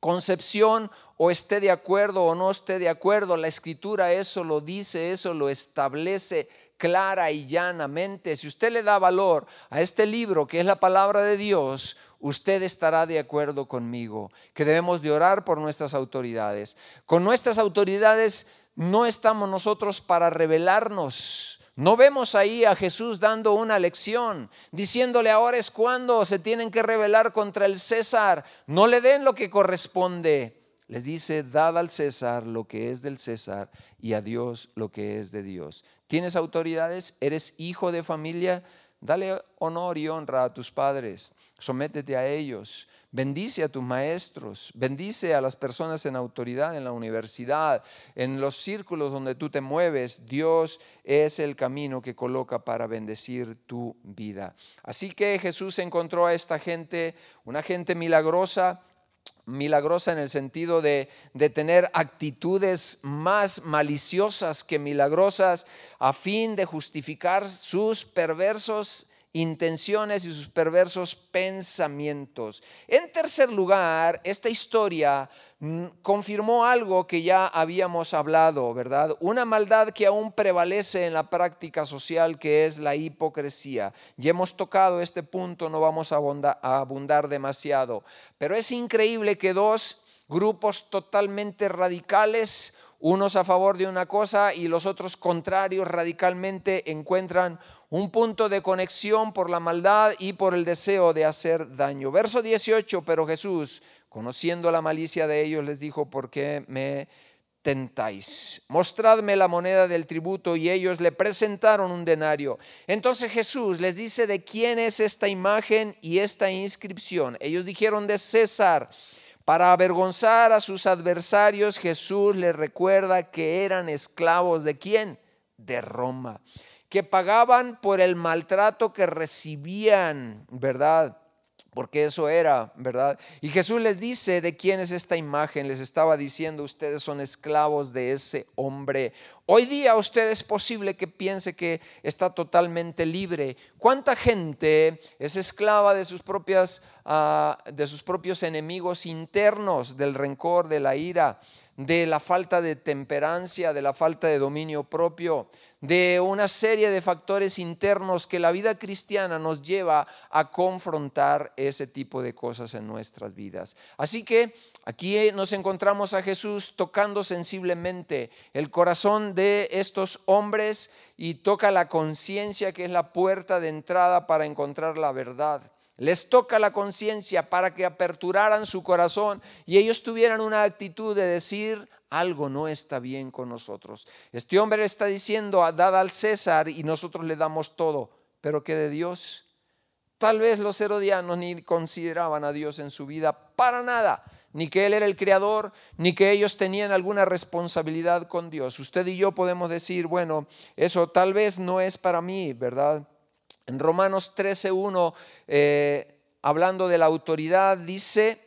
concepción o esté de acuerdo o no esté de acuerdo, la escritura eso lo dice, eso lo establece clara y llanamente, si usted le da valor a este libro que es la palabra de Dios, usted estará de acuerdo conmigo, que debemos de orar por nuestras autoridades. Con nuestras autoridades no estamos nosotros para rebelarnos. No vemos ahí a Jesús dando una lección, diciéndole ahora es cuando se tienen que rebelar contra el César, no le den lo que corresponde. Les dice, dad al César lo que es del César y a Dios lo que es de Dios. ¿Tienes autoridades? ¿Eres hijo de familia? Dale honor y honra a tus padres. Sométete a ellos. Bendice a tus maestros, bendice a las personas en autoridad, en la universidad, en los círculos donde tú te mueves. Dios es el camino que coloca para bendecir tu vida. Así que Jesús encontró a esta gente, una gente milagrosa, milagrosa en el sentido de, tener actitudes más maliciosas que milagrosas a fin de justificar sus perversos intenciones y sus perversos pensamientos. En tercer lugar, esta historia mm, confirmó algo que ya habíamos hablado, ¿verdad? Una maldad que aún prevalece en la práctica social, que es la hipocresía. Ya hemos tocado este punto, no vamos a abundar, demasiado, pero es increíble que dos grupos totalmente radicales, unos a favor de una cosa y los otros contrarios radicalmente encuentran un punto de conexión por la maldad y por el deseo de hacer daño. Verso 18, pero Jesús, conociendo la malicia de ellos, les dijo, ¿por qué me tentáis? Mostradme la moneda del tributo y ellos le presentaron un denario. Entonces Jesús les dice, ¿de quién es esta imagen y esta inscripción? Ellos dijeron, de César. Para avergonzar a sus adversarios, Jesús les recuerda que eran esclavos de quién? De Roma que pagaban por el maltrato que recibían, ¿verdad? Porque eso era, ¿verdad? Y Jesús les dice, ¿de quién es esta imagen? Les estaba diciendo, ustedes son esclavos de ese hombre. Hoy día usted es posible que piense que está totalmente libre. ¿Cuánta gente es esclava de sus propias, ah, de sus propios enemigos internos, del rencor, de la ira? de la falta de temperancia, de la falta de dominio propio, de una serie de factores internos que la vida cristiana nos lleva a confrontar ese tipo de cosas en nuestras vidas. Así que aquí eh, nos encontramos a Jesús tocando sensiblemente el corazón de estos hombres y toca la conciencia que es la puerta de entrada para encontrar la verdad les toca la conciencia para que aperturaran su corazón y ellos tuvieran una actitud de decir, algo no está bien con nosotros. Este hombre está diciendo, dad al César y nosotros le damos todo, pero que de Dios. Tal vez los herodianos ni consideraban a Dios en su vida para nada, ni que Él era el creador, ni que ellos tenían alguna responsabilidad con Dios. Usted y yo podemos decir, bueno, eso tal vez no es para mí, ¿verdad? En Romanos 13.1, eh, hablando de la autoridad, dice,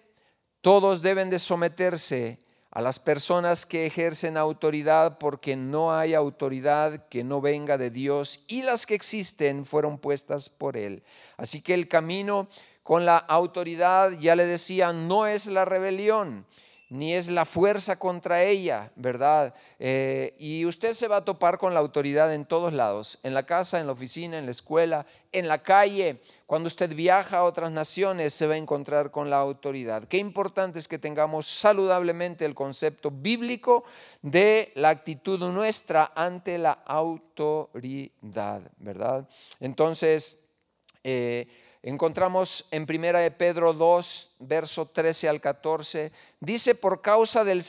todos deben de someterse a las personas que ejercen autoridad porque no hay autoridad que no venga de Dios y las que existen fueron puestas por Él. Así que el camino con la autoridad, ya le decía, no es la rebelión ni es la fuerza contra ella, ¿verdad? Eh, y usted se va a topar con la autoridad en todos lados, en la casa, en la oficina, en la escuela, en la calle. Cuando usted viaja a otras naciones se va a encontrar con la autoridad. Qué importante es que tengamos saludablemente el concepto bíblico de la actitud nuestra ante la autoridad, ¿verdad? Entonces, eh, Encontramos en primera de Pedro 2, verso 13 al 14, dice, por causa del,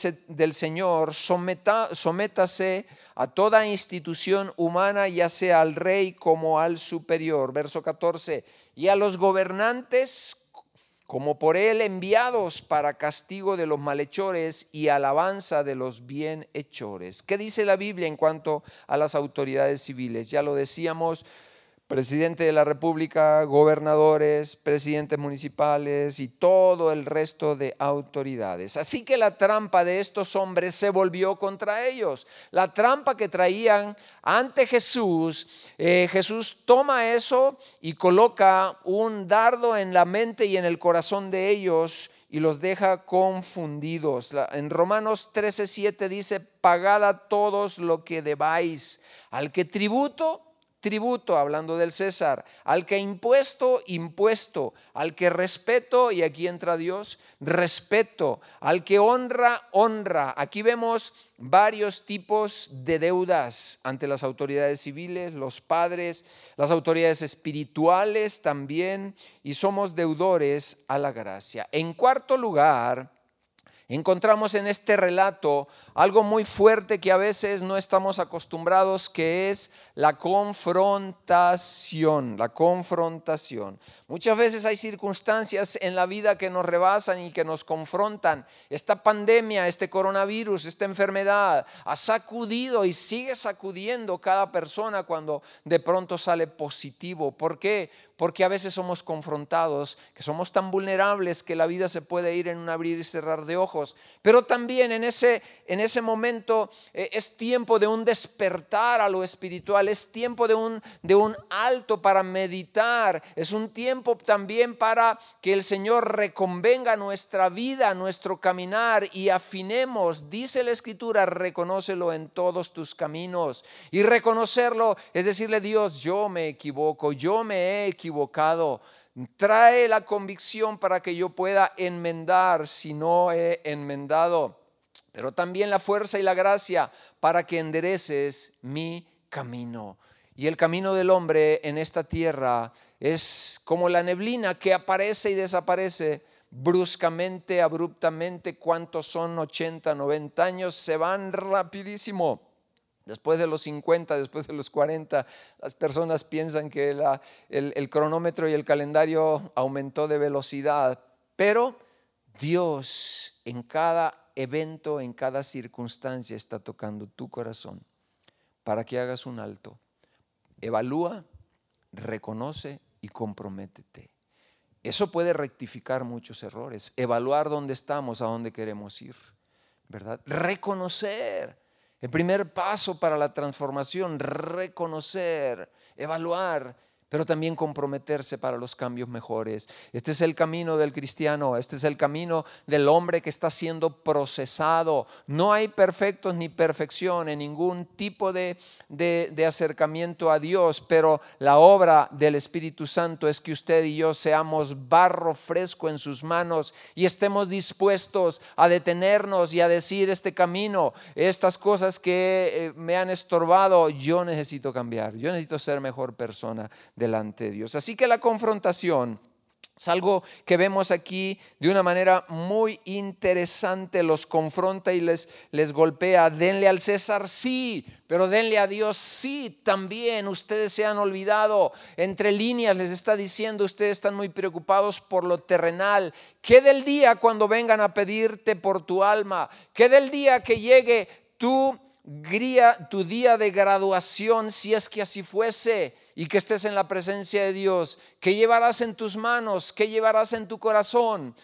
Señor, someta, sométase a toda institución humana, ya sea al rey como al superior, verso 14, y a los gobernantes como por él enviados para castigo de los malhechores y alabanza de los bienhechores. ¿Qué dice la Biblia en cuanto a las autoridades civiles? Ya lo decíamos, presidente de la República, gobernadores, presidentes municipales y todo el resto de autoridades. Así que la trampa de estos hombres se volvió contra ellos. La trampa que traían ante Jesús, eh, Jesús toma eso y coloca un dardo en la mente y en el corazón de ellos y los deja confundidos. En Romanos 13:7 dice, pagad a todos lo que debáis, al que tributo tributo, hablando del César, al que impuesto, impuesto, al que respeto, y aquí entra Dios, respeto, al que honra, honra. Aquí vemos varios tipos de deudas ante las autoridades civiles, los padres, las autoridades espirituales también, y somos deudores a la gracia. En cuarto lugar, encontramos en este relato algo muy fuerte que a veces no estamos acostumbrados, que es la confrontación, la confrontación. Muchas veces hay circunstancias en la vida que nos rebasan y que nos confrontan. Esta pandemia, este coronavirus, esta enfermedad ha sacudido y sigue sacudiendo cada persona cuando de pronto sale positivo. ¿Por qué? porque a veces somos confrontados, que somos tan vulnerables que la vida se puede ir en un abrir y cerrar de ojos. Pero también en ese, en ese momento eh, es tiempo de un despertar a lo espiritual, es tiempo de un, de un alto para meditar, es un tiempo también para que el Señor reconvenga nuestra vida, nuestro caminar y afinemos, dice la Escritura, reconócelo en todos tus caminos. Y reconocerlo es decirle, Dios, yo me equivoco, yo me he equivocado Trae la convicción para que yo pueda enmendar si no he enmendado, pero también la fuerza y la gracia para que endereces mi camino. Y el camino del hombre en esta tierra es como la neblina que aparece y desaparece bruscamente, abruptamente. ¿Cuántos son 80, 90 años? Se van rapidísimo. Después de los 50, después de los 40, las personas piensan que el, el cronómetro y el calendario aumentó de velocidad, pero Dios en cada evento, en cada circunstancia está tocando tu corazón para que hagas un alto. Evalúa, reconoce y comprométete. Eso puede rectificar muchos errores, evaluar dónde estamos, a dónde queremos ir, ¿verdad? Reconocer el primer paso para la transformación, reconocer, evaluar pero también comprometerse para los cambios mejores. Este es el camino del cristiano, este es el camino del hombre que está siendo procesado. No hay perfectos ni perfección en ningún tipo de, de, acercamiento a Dios, pero la obra del Espíritu Santo es que usted y yo seamos barro fresco en sus manos y estemos dispuestos a detenernos y a decir este camino, estas cosas que eh, me han estorbado, yo necesito cambiar, yo necesito ser mejor persona delante de Dios. Así que la confrontación es algo que vemos aquí de una manera muy interesante. Los confronta y les, les golpea. Denle al César sí, pero denle a Dios sí también. Ustedes se han olvidado. Entre líneas les está diciendo, ustedes están muy preocupados por lo terrenal. Qué del día cuando vengan a pedirte por tu alma. Qué del día que llegue tu día de graduación, si es que así fuese y que estés en la presencia de Dios. ¿Qué llevarás en tus manos? ¿Qué llevarás en tu corazón?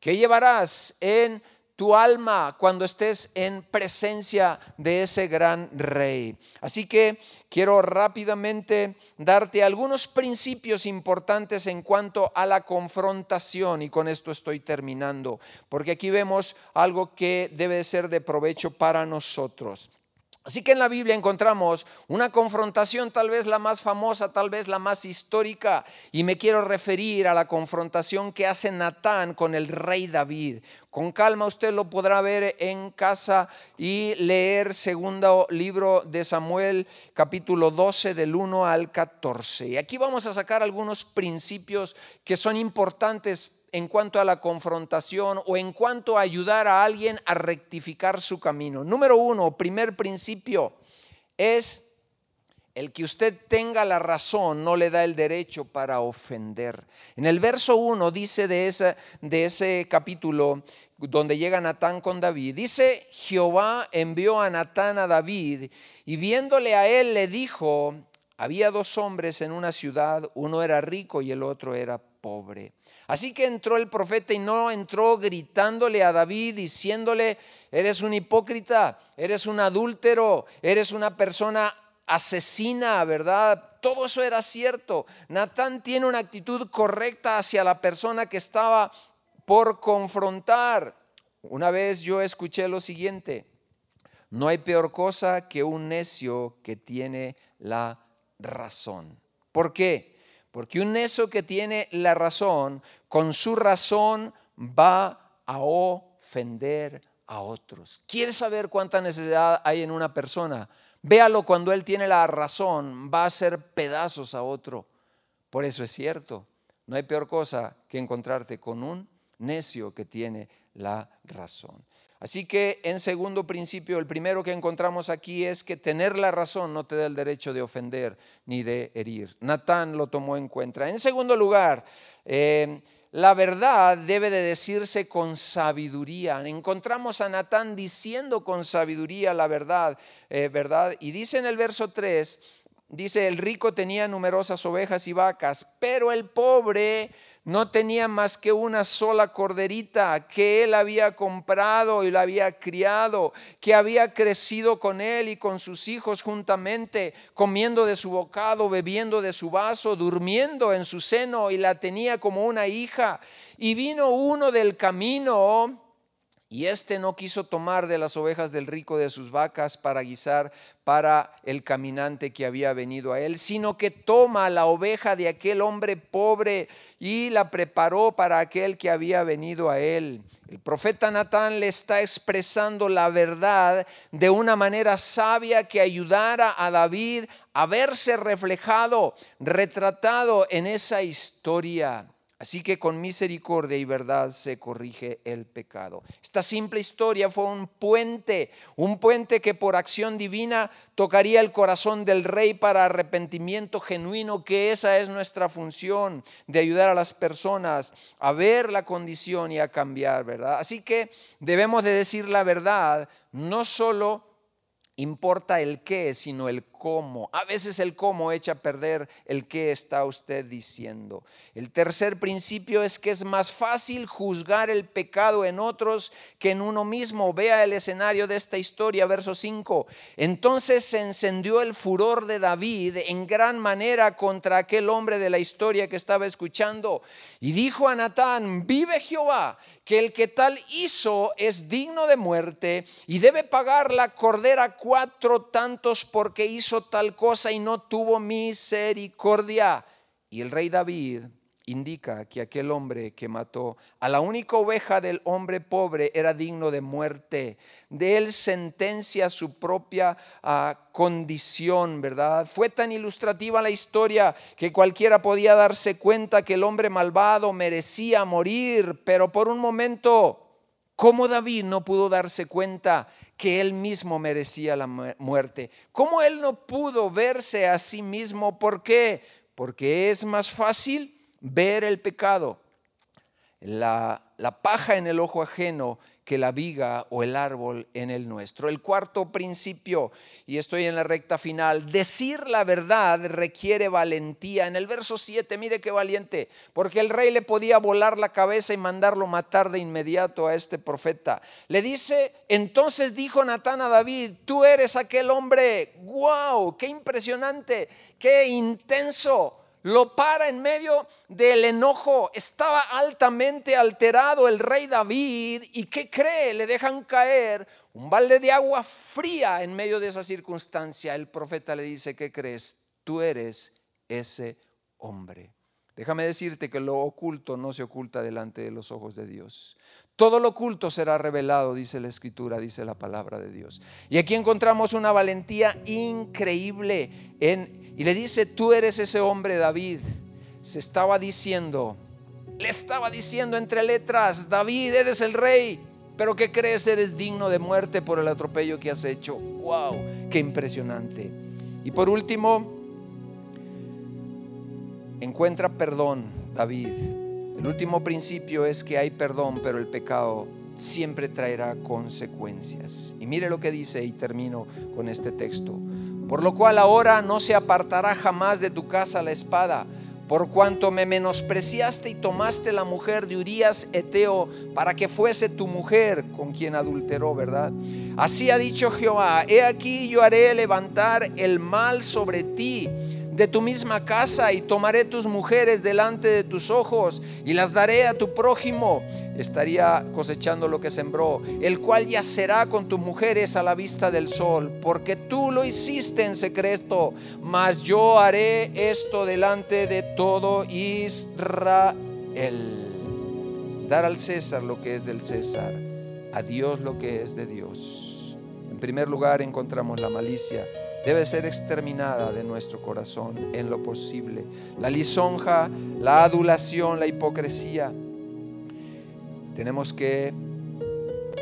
¿Qué llevarás en tu alma cuando estés en presencia de ese gran rey? Así que quiero rápidamente darte algunos principios importantes en cuanto a la confrontación y con esto estoy terminando, porque aquí vemos algo que debe ser de provecho para nosotros. Así que en la Biblia encontramos una confrontación tal vez la más famosa, tal vez la más histórica, y me quiero referir a la confrontación que hace Natán con el rey David. Con calma usted lo podrá ver en casa y leer segundo libro de Samuel, capítulo 12, del 1 al 14. Y aquí vamos a sacar algunos principios que son importantes en cuanto a la confrontación o en cuanto a ayudar a alguien a rectificar su camino. Número uno, primer principio, es el que usted tenga la razón no le da el derecho para ofender. En el verso uno dice de, de ese capítulo donde llega Natán con David, dice, Jehová envió a Natán a David y viéndole a él le dijo, había dos hombres en una ciudad, uno era rico y el otro era pobre. Así que entró el profeta y no entró gritándole a David, diciéndole, eres un hipócrita, eres un adúltero, eres una persona asesina, ¿verdad? Todo eso era cierto. Natán tiene una actitud correcta hacia la persona que estaba por confrontar. Una vez yo escuché lo siguiente, no hay peor cosa que un necio que tiene la razón. ¿Por qué? Porque un necio que tiene la razón, con su razón va a ofender a otros. ¿Quieres saber cuánta necesidad hay en una persona? Véalo cuando él tiene la razón, va a hacer pedazos a otro. Por eso es cierto, no hay peor cosa que encontrarte con un necio que tiene la razón. Así que en segundo principio, el primero que encontramos aquí es que tener la razón no te da el derecho de ofender ni de herir. Natán lo tomó en cuenta. En segundo lugar, eh, la verdad debe de decirse con sabiduría. Encontramos a Natán diciendo con sabiduría la verdad, eh, ¿verdad? Y dice en el verso 3, dice, el rico tenía numerosas ovejas y vacas, pero el pobre no tenía más que una sola corderita que él había comprado y la había criado, que había crecido con él y con sus hijos juntamente, comiendo de su bocado, bebiendo de su vaso, durmiendo en su seno y la tenía como una hija. Y vino uno del camino y éste no quiso tomar de las ovejas del rico de sus vacas para guisar para el caminante que había venido a él, sino que toma la oveja de aquel hombre pobre y la preparó para aquel que había venido a él. El profeta Natán le está expresando la verdad de una manera sabia que ayudara a David a verse reflejado, retratado en esa historia. Así que con misericordia y verdad se corrige el pecado. Esta simple historia fue un puente, un puente que por acción divina tocaría el corazón del rey para arrepentimiento genuino, que esa es nuestra función, de ayudar a las personas a ver la condición y a cambiar, ¿verdad? Así que debemos de decir la verdad, no solo importa el qué, sino el cómo. A veces el cómo echa a perder el qué está usted diciendo. El tercer principio es que es más fácil juzgar el pecado en otros que en uno mismo. Vea el escenario de esta historia, verso 5. Entonces se encendió el furor de David en gran manera contra aquel hombre de la historia que estaba escuchando y dijo a Natán, vive Jehová que el que tal hizo es digno de muerte y debe pagar la cordera cuatro tantos porque hizo tal cosa y no tuvo misericordia. Y el rey David indica que aquel hombre que mató a la única oveja del hombre pobre era digno de muerte. De él sentencia su propia ah, condición, ¿verdad? Fue tan ilustrativa la historia que cualquiera podía darse cuenta que el hombre malvado merecía morir, pero por un momento, ¿cómo David no pudo darse cuenta que él mismo merecía la muerte? ¿Cómo él no pudo verse a sí mismo? ¿Por qué? Porque es más fácil ver el pecado, la, paja en el ojo ajeno que la viga o el árbol en el nuestro. El cuarto principio, y estoy en la recta final, decir la verdad requiere valentía. En el verso 7, mire qué valiente, porque el rey le podía volar la cabeza y mandarlo matar de inmediato a este profeta. Le dice, entonces dijo Natán a David, tú eres aquel hombre, wow, qué impresionante, qué intenso lo para en medio del enojo. Estaba altamente alterado el rey David y ¿qué cree? Le dejan caer un balde de agua fría en medio de esa circunstancia. El profeta le dice, ¿qué crees? Tú eres ese hombre. Déjame decirte que lo oculto no se oculta delante de los ojos de Dios. Todo lo oculto será revelado, dice la escritura, dice la palabra de Dios. Y aquí encontramos una valentía increíble en y le dice, tú eres ese hombre, David. Se estaba diciendo, le estaba diciendo entre letras, David, eres el rey, pero que crees? Eres digno de muerte por el atropello que has hecho. ¡Wow! ¡Qué impresionante! Y por último, encuentra perdón, David. El último principio es que hay perdón, pero el pecado siempre traerá consecuencias. Y mire lo que dice y termino con este texto. Por lo cual ahora no se apartará jamás de tu casa la espada, por cuanto me menospreciaste y tomaste la mujer de Urías Eteo para que fuese tu mujer con quien adulteró, ¿verdad? Así ha dicho Jehová, he aquí yo haré levantar el mal sobre ti de tu misma casa y tomaré tus mujeres delante de tus ojos y las daré a tu prójimo. Estaría cosechando lo que sembró, el cual yacerá con tus mujeres a la vista del sol, porque tú lo hiciste en secreto, mas yo haré esto delante de todo Israel. Dar al César lo que es del César, a Dios lo que es de Dios. En primer lugar encontramos la malicia debe ser exterminada de nuestro corazón en lo posible. La lisonja, la adulación, la hipocresía, tenemos que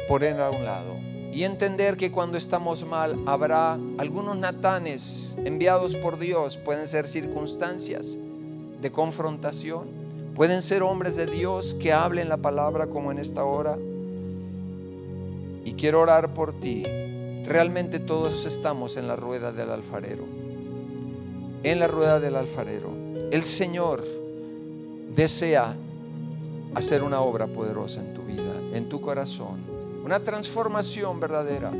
ponerla a un lado y entender que cuando estamos mal habrá algunos natanes enviados por Dios, pueden ser circunstancias de confrontación, pueden ser hombres de Dios que hablen la palabra como en esta hora. Y quiero orar por ti realmente todos estamos en la rueda del alfarero. En la rueda del alfarero. El Señor desea hacer una obra poderosa en tu vida, en tu corazón. Una transformación verdadera.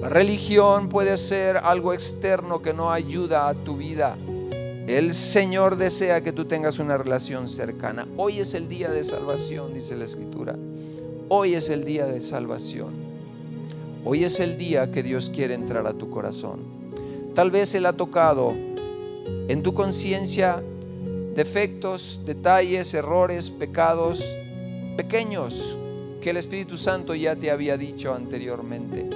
La religión puede ser algo externo que no ayuda a tu vida. El Señor desea que tú tengas una relación cercana. Hoy es el día de salvación, dice la Escritura. Hoy es el día de salvación. Hoy es el día que Dios quiere entrar a tu corazón. Tal vez Él ha tocado en tu conciencia defectos, detalles, errores, pecados pequeños que el Espíritu Santo ya te había dicho anteriormente.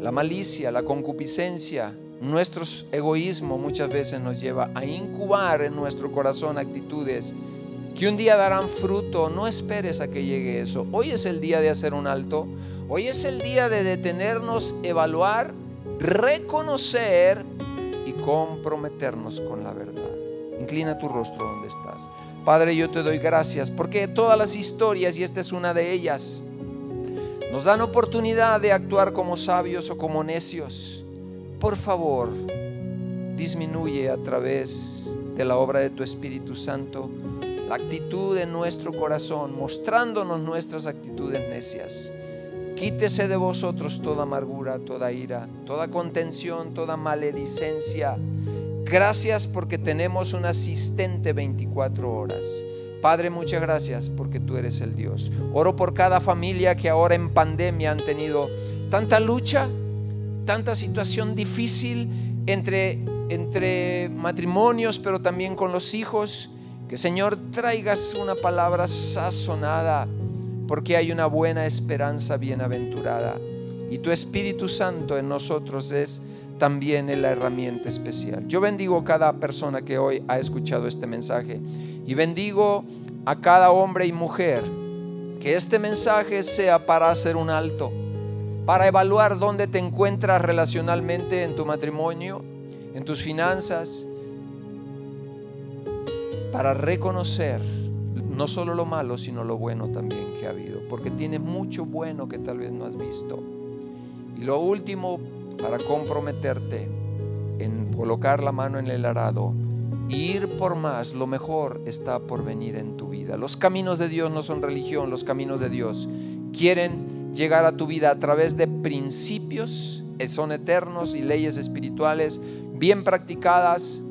La malicia, la concupiscencia, nuestro egoísmo muchas veces nos lleva a incubar en nuestro corazón actitudes que un día darán fruto. No esperes a que llegue eso. Hoy es el día de hacer un alto. Hoy es el día de detenernos, evaluar, reconocer y comprometernos con la verdad. Inclina tu rostro donde estás. Padre, yo te doy gracias porque todas las historias, y esta es una de ellas, nos dan oportunidad de actuar como sabios o como necios. Por favor, disminuye a través de la obra de tu Espíritu Santo la actitud de nuestro corazón, mostrándonos nuestras actitudes necias. Quítese de vosotros toda amargura, toda ira, toda contención, toda maledicencia. Gracias porque tenemos un asistente 24 horas. Padre, muchas gracias porque tú eres el Dios. Oro por cada familia que ahora en pandemia han tenido tanta lucha, tanta situación difícil entre, entre matrimonios, pero también con los hijos. Que Señor traigas una palabra sazonada, porque hay una buena esperanza bienaventurada. Y tu Espíritu Santo en nosotros es también la herramienta especial. Yo bendigo a cada persona que hoy ha escuchado este mensaje y bendigo a cada hombre y mujer que este mensaje sea para hacer un alto, para evaluar dónde te encuentras relacionalmente en tu matrimonio, en tus finanzas, para reconocer no solo lo malo, sino lo bueno también que ha habido, porque tiene mucho bueno que tal vez no has visto. Y lo último, para comprometerte en colocar la mano en el arado, ir por más, lo mejor está por venir en tu vida. Los caminos de Dios no son religión, los caminos de Dios quieren llegar a tu vida a través de principios, eh, son eternos y leyes espirituales bien practicadas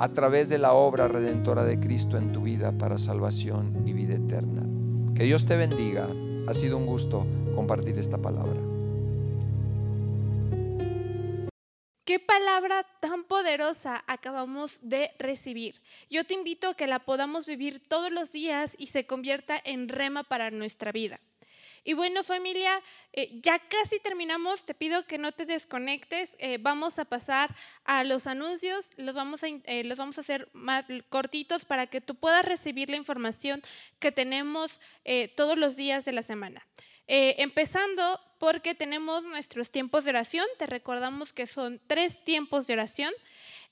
a través de la obra redentora de Cristo en tu vida para salvación y vida eterna. Que Dios te bendiga. Ha sido un gusto compartir esta palabra. Qué palabra tan poderosa acabamos de recibir. Yo te invito a que la podamos vivir todos los días y se convierta en rema para nuestra vida. Y bueno, familia, eh, ya casi terminamos. Te pido que no te desconectes. Eh, vamos a pasar a los anuncios. Los vamos a, eh, los vamos a hacer más cortitos para que tú puedas recibir la información que tenemos todos los días de la semana. Eh, empezando porque tenemos nuestros tiempos de oración, te recordamos que son tres tiempos de oración.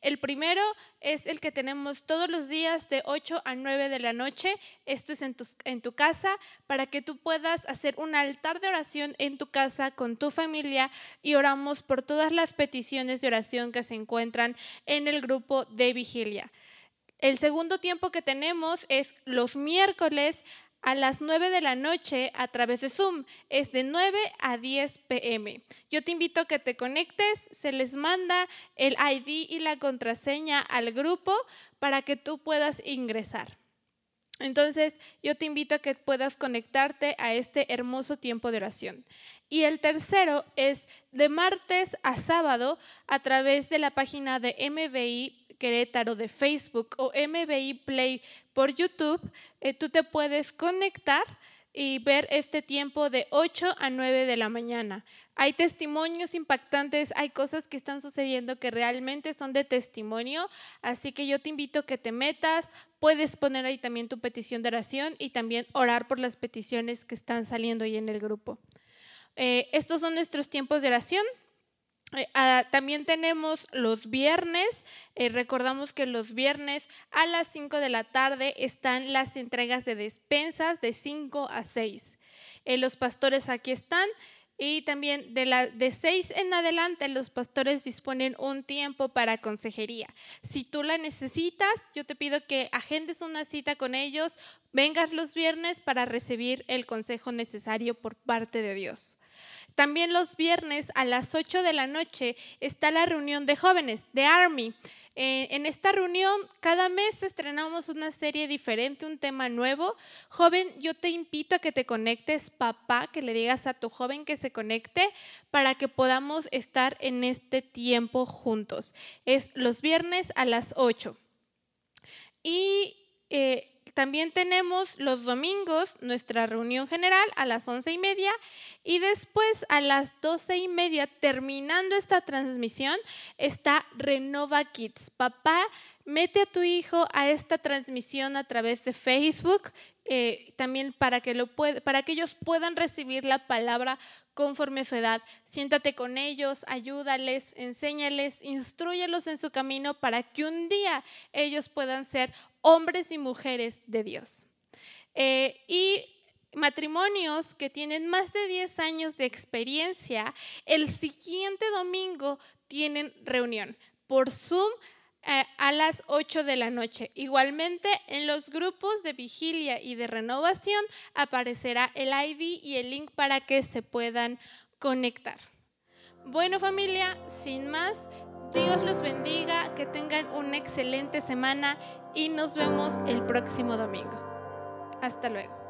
El primero es el que tenemos todos los días de 8 a 9 de la noche. Esto es en tu, en tu, casa para que tú puedas hacer un altar de oración en tu casa con tu familia y oramos por todas las peticiones de oración que se encuentran en el grupo de vigilia. El segundo tiempo que tenemos es los miércoles a las 9 de la noche a través de Zoom. Es de 9 a 10 pm. Yo te invito a que te conectes, se les manda el ID y la contraseña al grupo para que tú puedas ingresar. Entonces, yo te invito a que puedas conectarte a este hermoso tiempo de oración. Y el tercero es de martes a sábado a través de la página de MBI Querétaro de Facebook o MBI Play por YouTube, eh, tú te puedes conectar y ver este tiempo de 8 a 9 de la mañana. Hay testimonios impactantes, hay cosas que están sucediendo que realmente son de testimonio, así que yo te invito a que te metas, puedes poner ahí también tu petición de oración y también orar por las peticiones que están saliendo ahí en el grupo. Eh, estos son nuestros tiempos de oración. Eh, ah, también tenemos los viernes, eh, recordamos que los viernes a las 5 de la tarde están las entregas de despensas de 5 a 6. Eh, los pastores aquí están y también de, la, de 6 en adelante los pastores disponen un tiempo para consejería. Si tú la necesitas, yo te pido que agendes una cita con ellos, vengas los viernes para recibir el consejo necesario por parte de Dios. También los viernes a las 8 de la noche está la reunión de jóvenes de Army. Eh, en esta reunión cada mes estrenamos una serie diferente, un tema nuevo. Joven, yo te invito a que te conectes, papá, que le digas a tu joven que se conecte para que podamos estar en este tiempo juntos. Es los viernes a las 8. Y eh, también tenemos los domingos nuestra reunión general a las once y media y después a las doce y media, terminando esta transmisión, está Renova Kids. Papá, mete a tu hijo a esta transmisión a través de Facebook. Eh, también para que, lo para que ellos puedan recibir la palabra conforme a su edad. Siéntate con ellos, ayúdales, enséñales, instruyelos en su camino para que un día ellos puedan ser hombres y mujeres de Dios. Eh, y matrimonios que tienen más de 10 años de experiencia, el siguiente domingo tienen reunión por Zoom eh, a las 8 de la noche. Igualmente, en los grupos de vigilia y de renovación aparecerá el ID y el link para que se puedan conectar. Bueno familia, sin más, Dios los bendiga, que tengan una excelente semana y nos vemos el próximo domingo. Hasta luego.